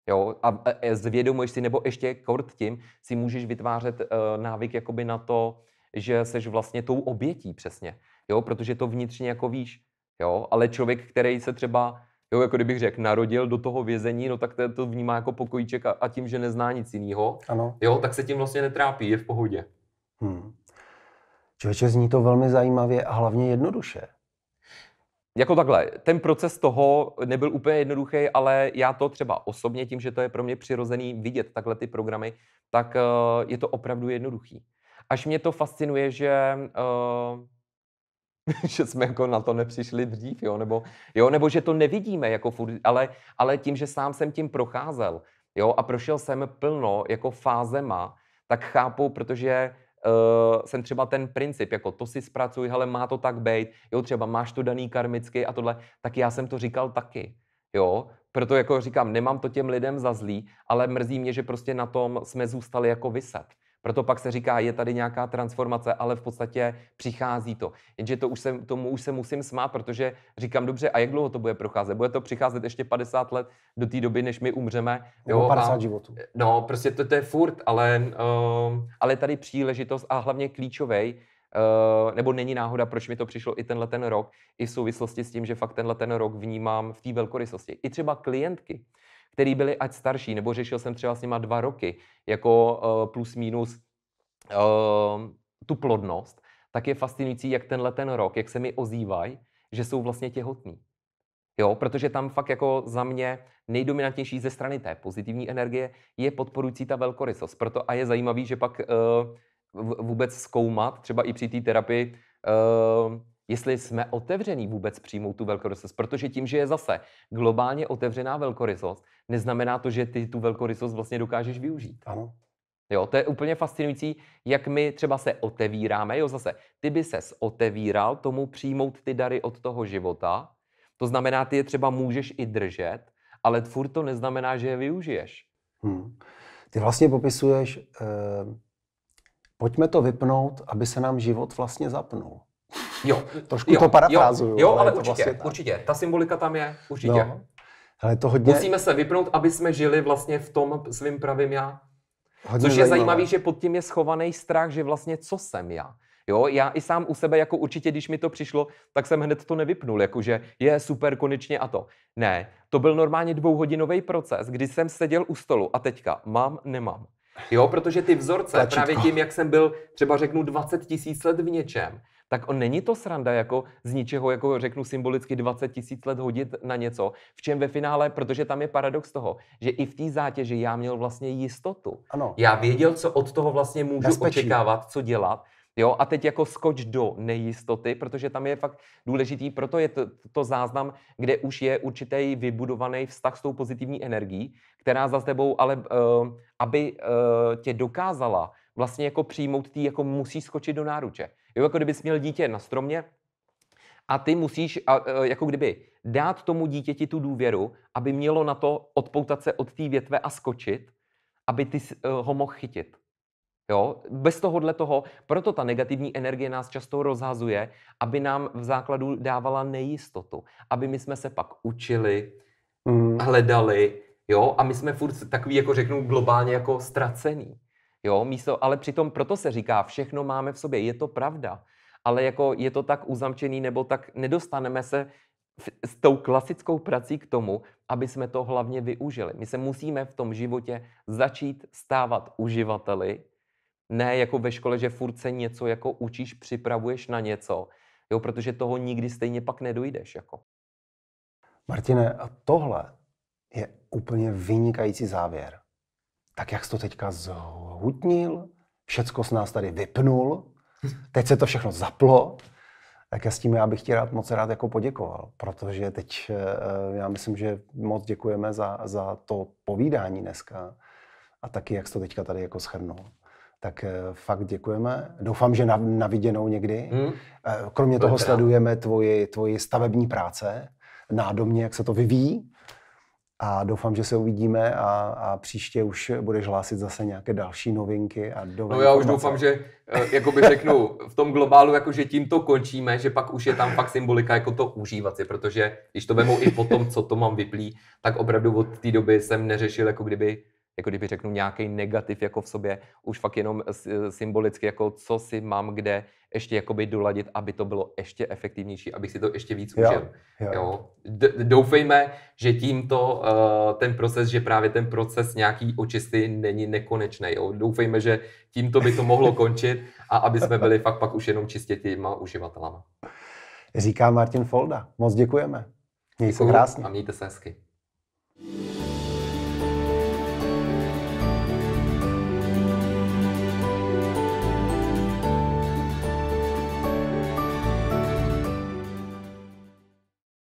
Jo, a, zvědomuješ si, nebo ještě kort tím, si můžeš vytvářet uh, návyk jakoby na to, že seš vlastně tou obětí přesně, jo, protože to vnitřně jako víš, jo, ale člověk, který se třeba Jo, jako kdybych řekl, narodil do toho vězení, no tak to vnímá jako pokojíček a, a tím, že nezná nic jiného, jo, tak se tím vlastně netrápí, je v pohodě. Hmm. Člověče, zní to velmi zajímavě a hlavně jednoduše. Jako takhle, ten proces toho nebyl úplně jednoduchý, ale já to třeba osobně, tím, že to je pro mě přirozený vidět takhle ty programy, tak eh, je to opravdu jednoduchý. Až mě to fascinuje, že eh, že jsme jako na to nepřišli dřív, jo, nebo, jo, nebo že to nevidíme, jako furt, ale, ale tím, že sám jsem tím procházel, jo, a prošel jsem plno jako fázema, tak chápu, protože uh, jsem třeba ten princip, jako to si zpracuj, ale má to tak být, jo, třeba máš to daný karmicky a tohle, tak já jsem to říkal taky, jo, proto jako říkám, nemám to těm lidem za zlý, ale mrzí mě, že prostě na tom jsme zůstali jako vyset. Proto pak se říká, je tady nějaká transformace, ale v podstatě přichází to. Jenže to už se, tomu už se musím smát, protože říkám, dobře, a jak dlouho to bude procházet? Bude to přicházet ještě 50 let do té doby, než my umřeme? Jo, 50 a, životů. Eh, no, prostě to, to je furt, ale, uh, ale tady příležitost a hlavně klíčový, Uh, eh, nebo není náhoda, proč mi to přišlo i tenhle ten rok, i v souvislosti s tím, že fakt tenhle ten rok vnímám v té velkorysosti. I třeba klientky který byli ať starší, nebo řešil jsem třeba s nima dva roky, jako uh, plus minus uh, tu plodnost, tak je fascinující, jak tenhle ten rok, jak se mi ozývají, že jsou vlastně těhotní. Jo, protože tam fakt jako za mě nejdominantnější ze strany té pozitivní energie je podporující ta velkorysost. Proto a je zajímavý, že pak uh, vůbec zkoumat, třeba i při té terapii, uh, jestli jsme otevření vůbec přijmout tu velkorysost, protože tím, že je zase globálně otevřená velkorysost, neznamená to, že ty tu velkorysost vlastně dokážeš využít. Ano. Jo, to je úplně fascinující, jak my třeba se otevíráme. Jo, zase, ty by ses otevíral tomu přijmout ty dary od toho života, to znamená, ty je třeba můžeš i držet, ale furt to neznamená, že je využiješ. Hmm. Ty vlastně popisuješ, eh, pojďme to vypnout, aby se nám život vlastně zapnul. Jo. Trošku jo, to parafrázuju. Jo, jo ale, ale určitě, vlastně určitě. Ta symbolika tam je, určitě. No. Ale to hodně... Musíme se vypnout, aby jsme žili vlastně v tom svým pravým já. Hodně Což je zajímavé, že pod tím je schovaný strach, že vlastně co jsem já. Jo, já i sám u sebe, jako určitě, když mi to přišlo, tak jsem hned to nevypnul, jakože je super, konečně a to. Ne, to byl normálně dvouhodinový proces, kdy jsem seděl u stolu a teďka mám, nemám. Jo, protože ty vzorce Tlačítko. právě tím, jak jsem byl třeba řeknu 20 tisíc let v něčem, tak on není to sranda jako z ničeho, jako řeknu symbolicky 20 tisíc let hodit na něco, v čem ve finále, protože tam je paradox toho, že i v té zátěži já měl vlastně jistotu. Ano. Já věděl, co od toho vlastně můžu Bezpečí. očekávat, co dělat. Jo, a teď jako skoč do nejistoty, protože tam je fakt důležitý, proto je to, to záznam, kde už je určitý vybudovaný vztah s tou pozitivní energií, která za tebou, ale uh, aby uh, tě dokázala vlastně jako přijmout tý, jako musí skočit do náruče. Jo, jako kdybys měl dítě na stromě a ty musíš a, a, e, jako kdyby dát tomu dítěti tu důvěru, aby mělo na to odpoutat se od té větve a skočit, aby ty e, ho mohl chytit. Jo? Bez tohohle toho, proto ta negativní energie nás často rozhazuje, aby nám v základu dávala nejistotu. Aby my jsme se pak učili, mm. hledali, jo? a my jsme furt takový, jako řeknu globálně, jako ztracený. Jo, místo, ale přitom proto se říká, všechno máme v sobě, je to pravda. Ale jako je to tak uzamčený, nebo tak nedostaneme se s tou klasickou prací k tomu, aby jsme to hlavně využili. My se musíme v tom životě začít stávat uživateli, ne jako ve škole, že furt se něco jako učíš, připravuješ na něco, jo, protože toho nikdy stejně pak nedojdeš. Jako. Martine, a tohle je úplně vynikající závěr. Tak jak jsi to teďka zhodil? zhutnil, všecko s nás tady vypnul, teď se to všechno zaplo, tak já s tím já bych ti rád moc rád jako poděkoval, protože teď eh, já myslím, že moc děkujeme za, za to povídání dneska a taky, jak jsi to teďka tady jako schrnul. Tak eh, fakt děkujeme. Doufám, že na, na viděnou někdy. Hmm. Eh, kromě to toho sledujeme tvoji, tvoji stavební práce, nádomně, jak se to vyvíjí. A doufám, že se uvidíme a, a příště už budeš hlásit zase nějaké další novinky. A no já už doufám, že eh, jako by řeknu v tom globálu, jako že tím to končíme, že pak už je tam fakt symbolika jako to užívat si, protože když to vemu i po tom, co to mám vyplý, tak opravdu od té doby jsem neřešil jako kdyby jako kdyby řeknu nějaký negativ jako v sobě, už fakt jenom eh, eh, symbolicky, jako co si mám kde ještě jakoby doladit, aby to bylo ještě efektivnější, abych si to ještě víc užil. Jo. Jo. Jo. doufejme, že tímto uh, ten proces, že právě ten proces nějaký očisty není nekonečný. Jo. Doufejme, že tímto by to mohlo končit a aby jsme byli fakt pak už jenom čistě těma uživatelama. Říká Martin Folda. Moc děkujeme. Mějte se krásně. A mějte se hezky.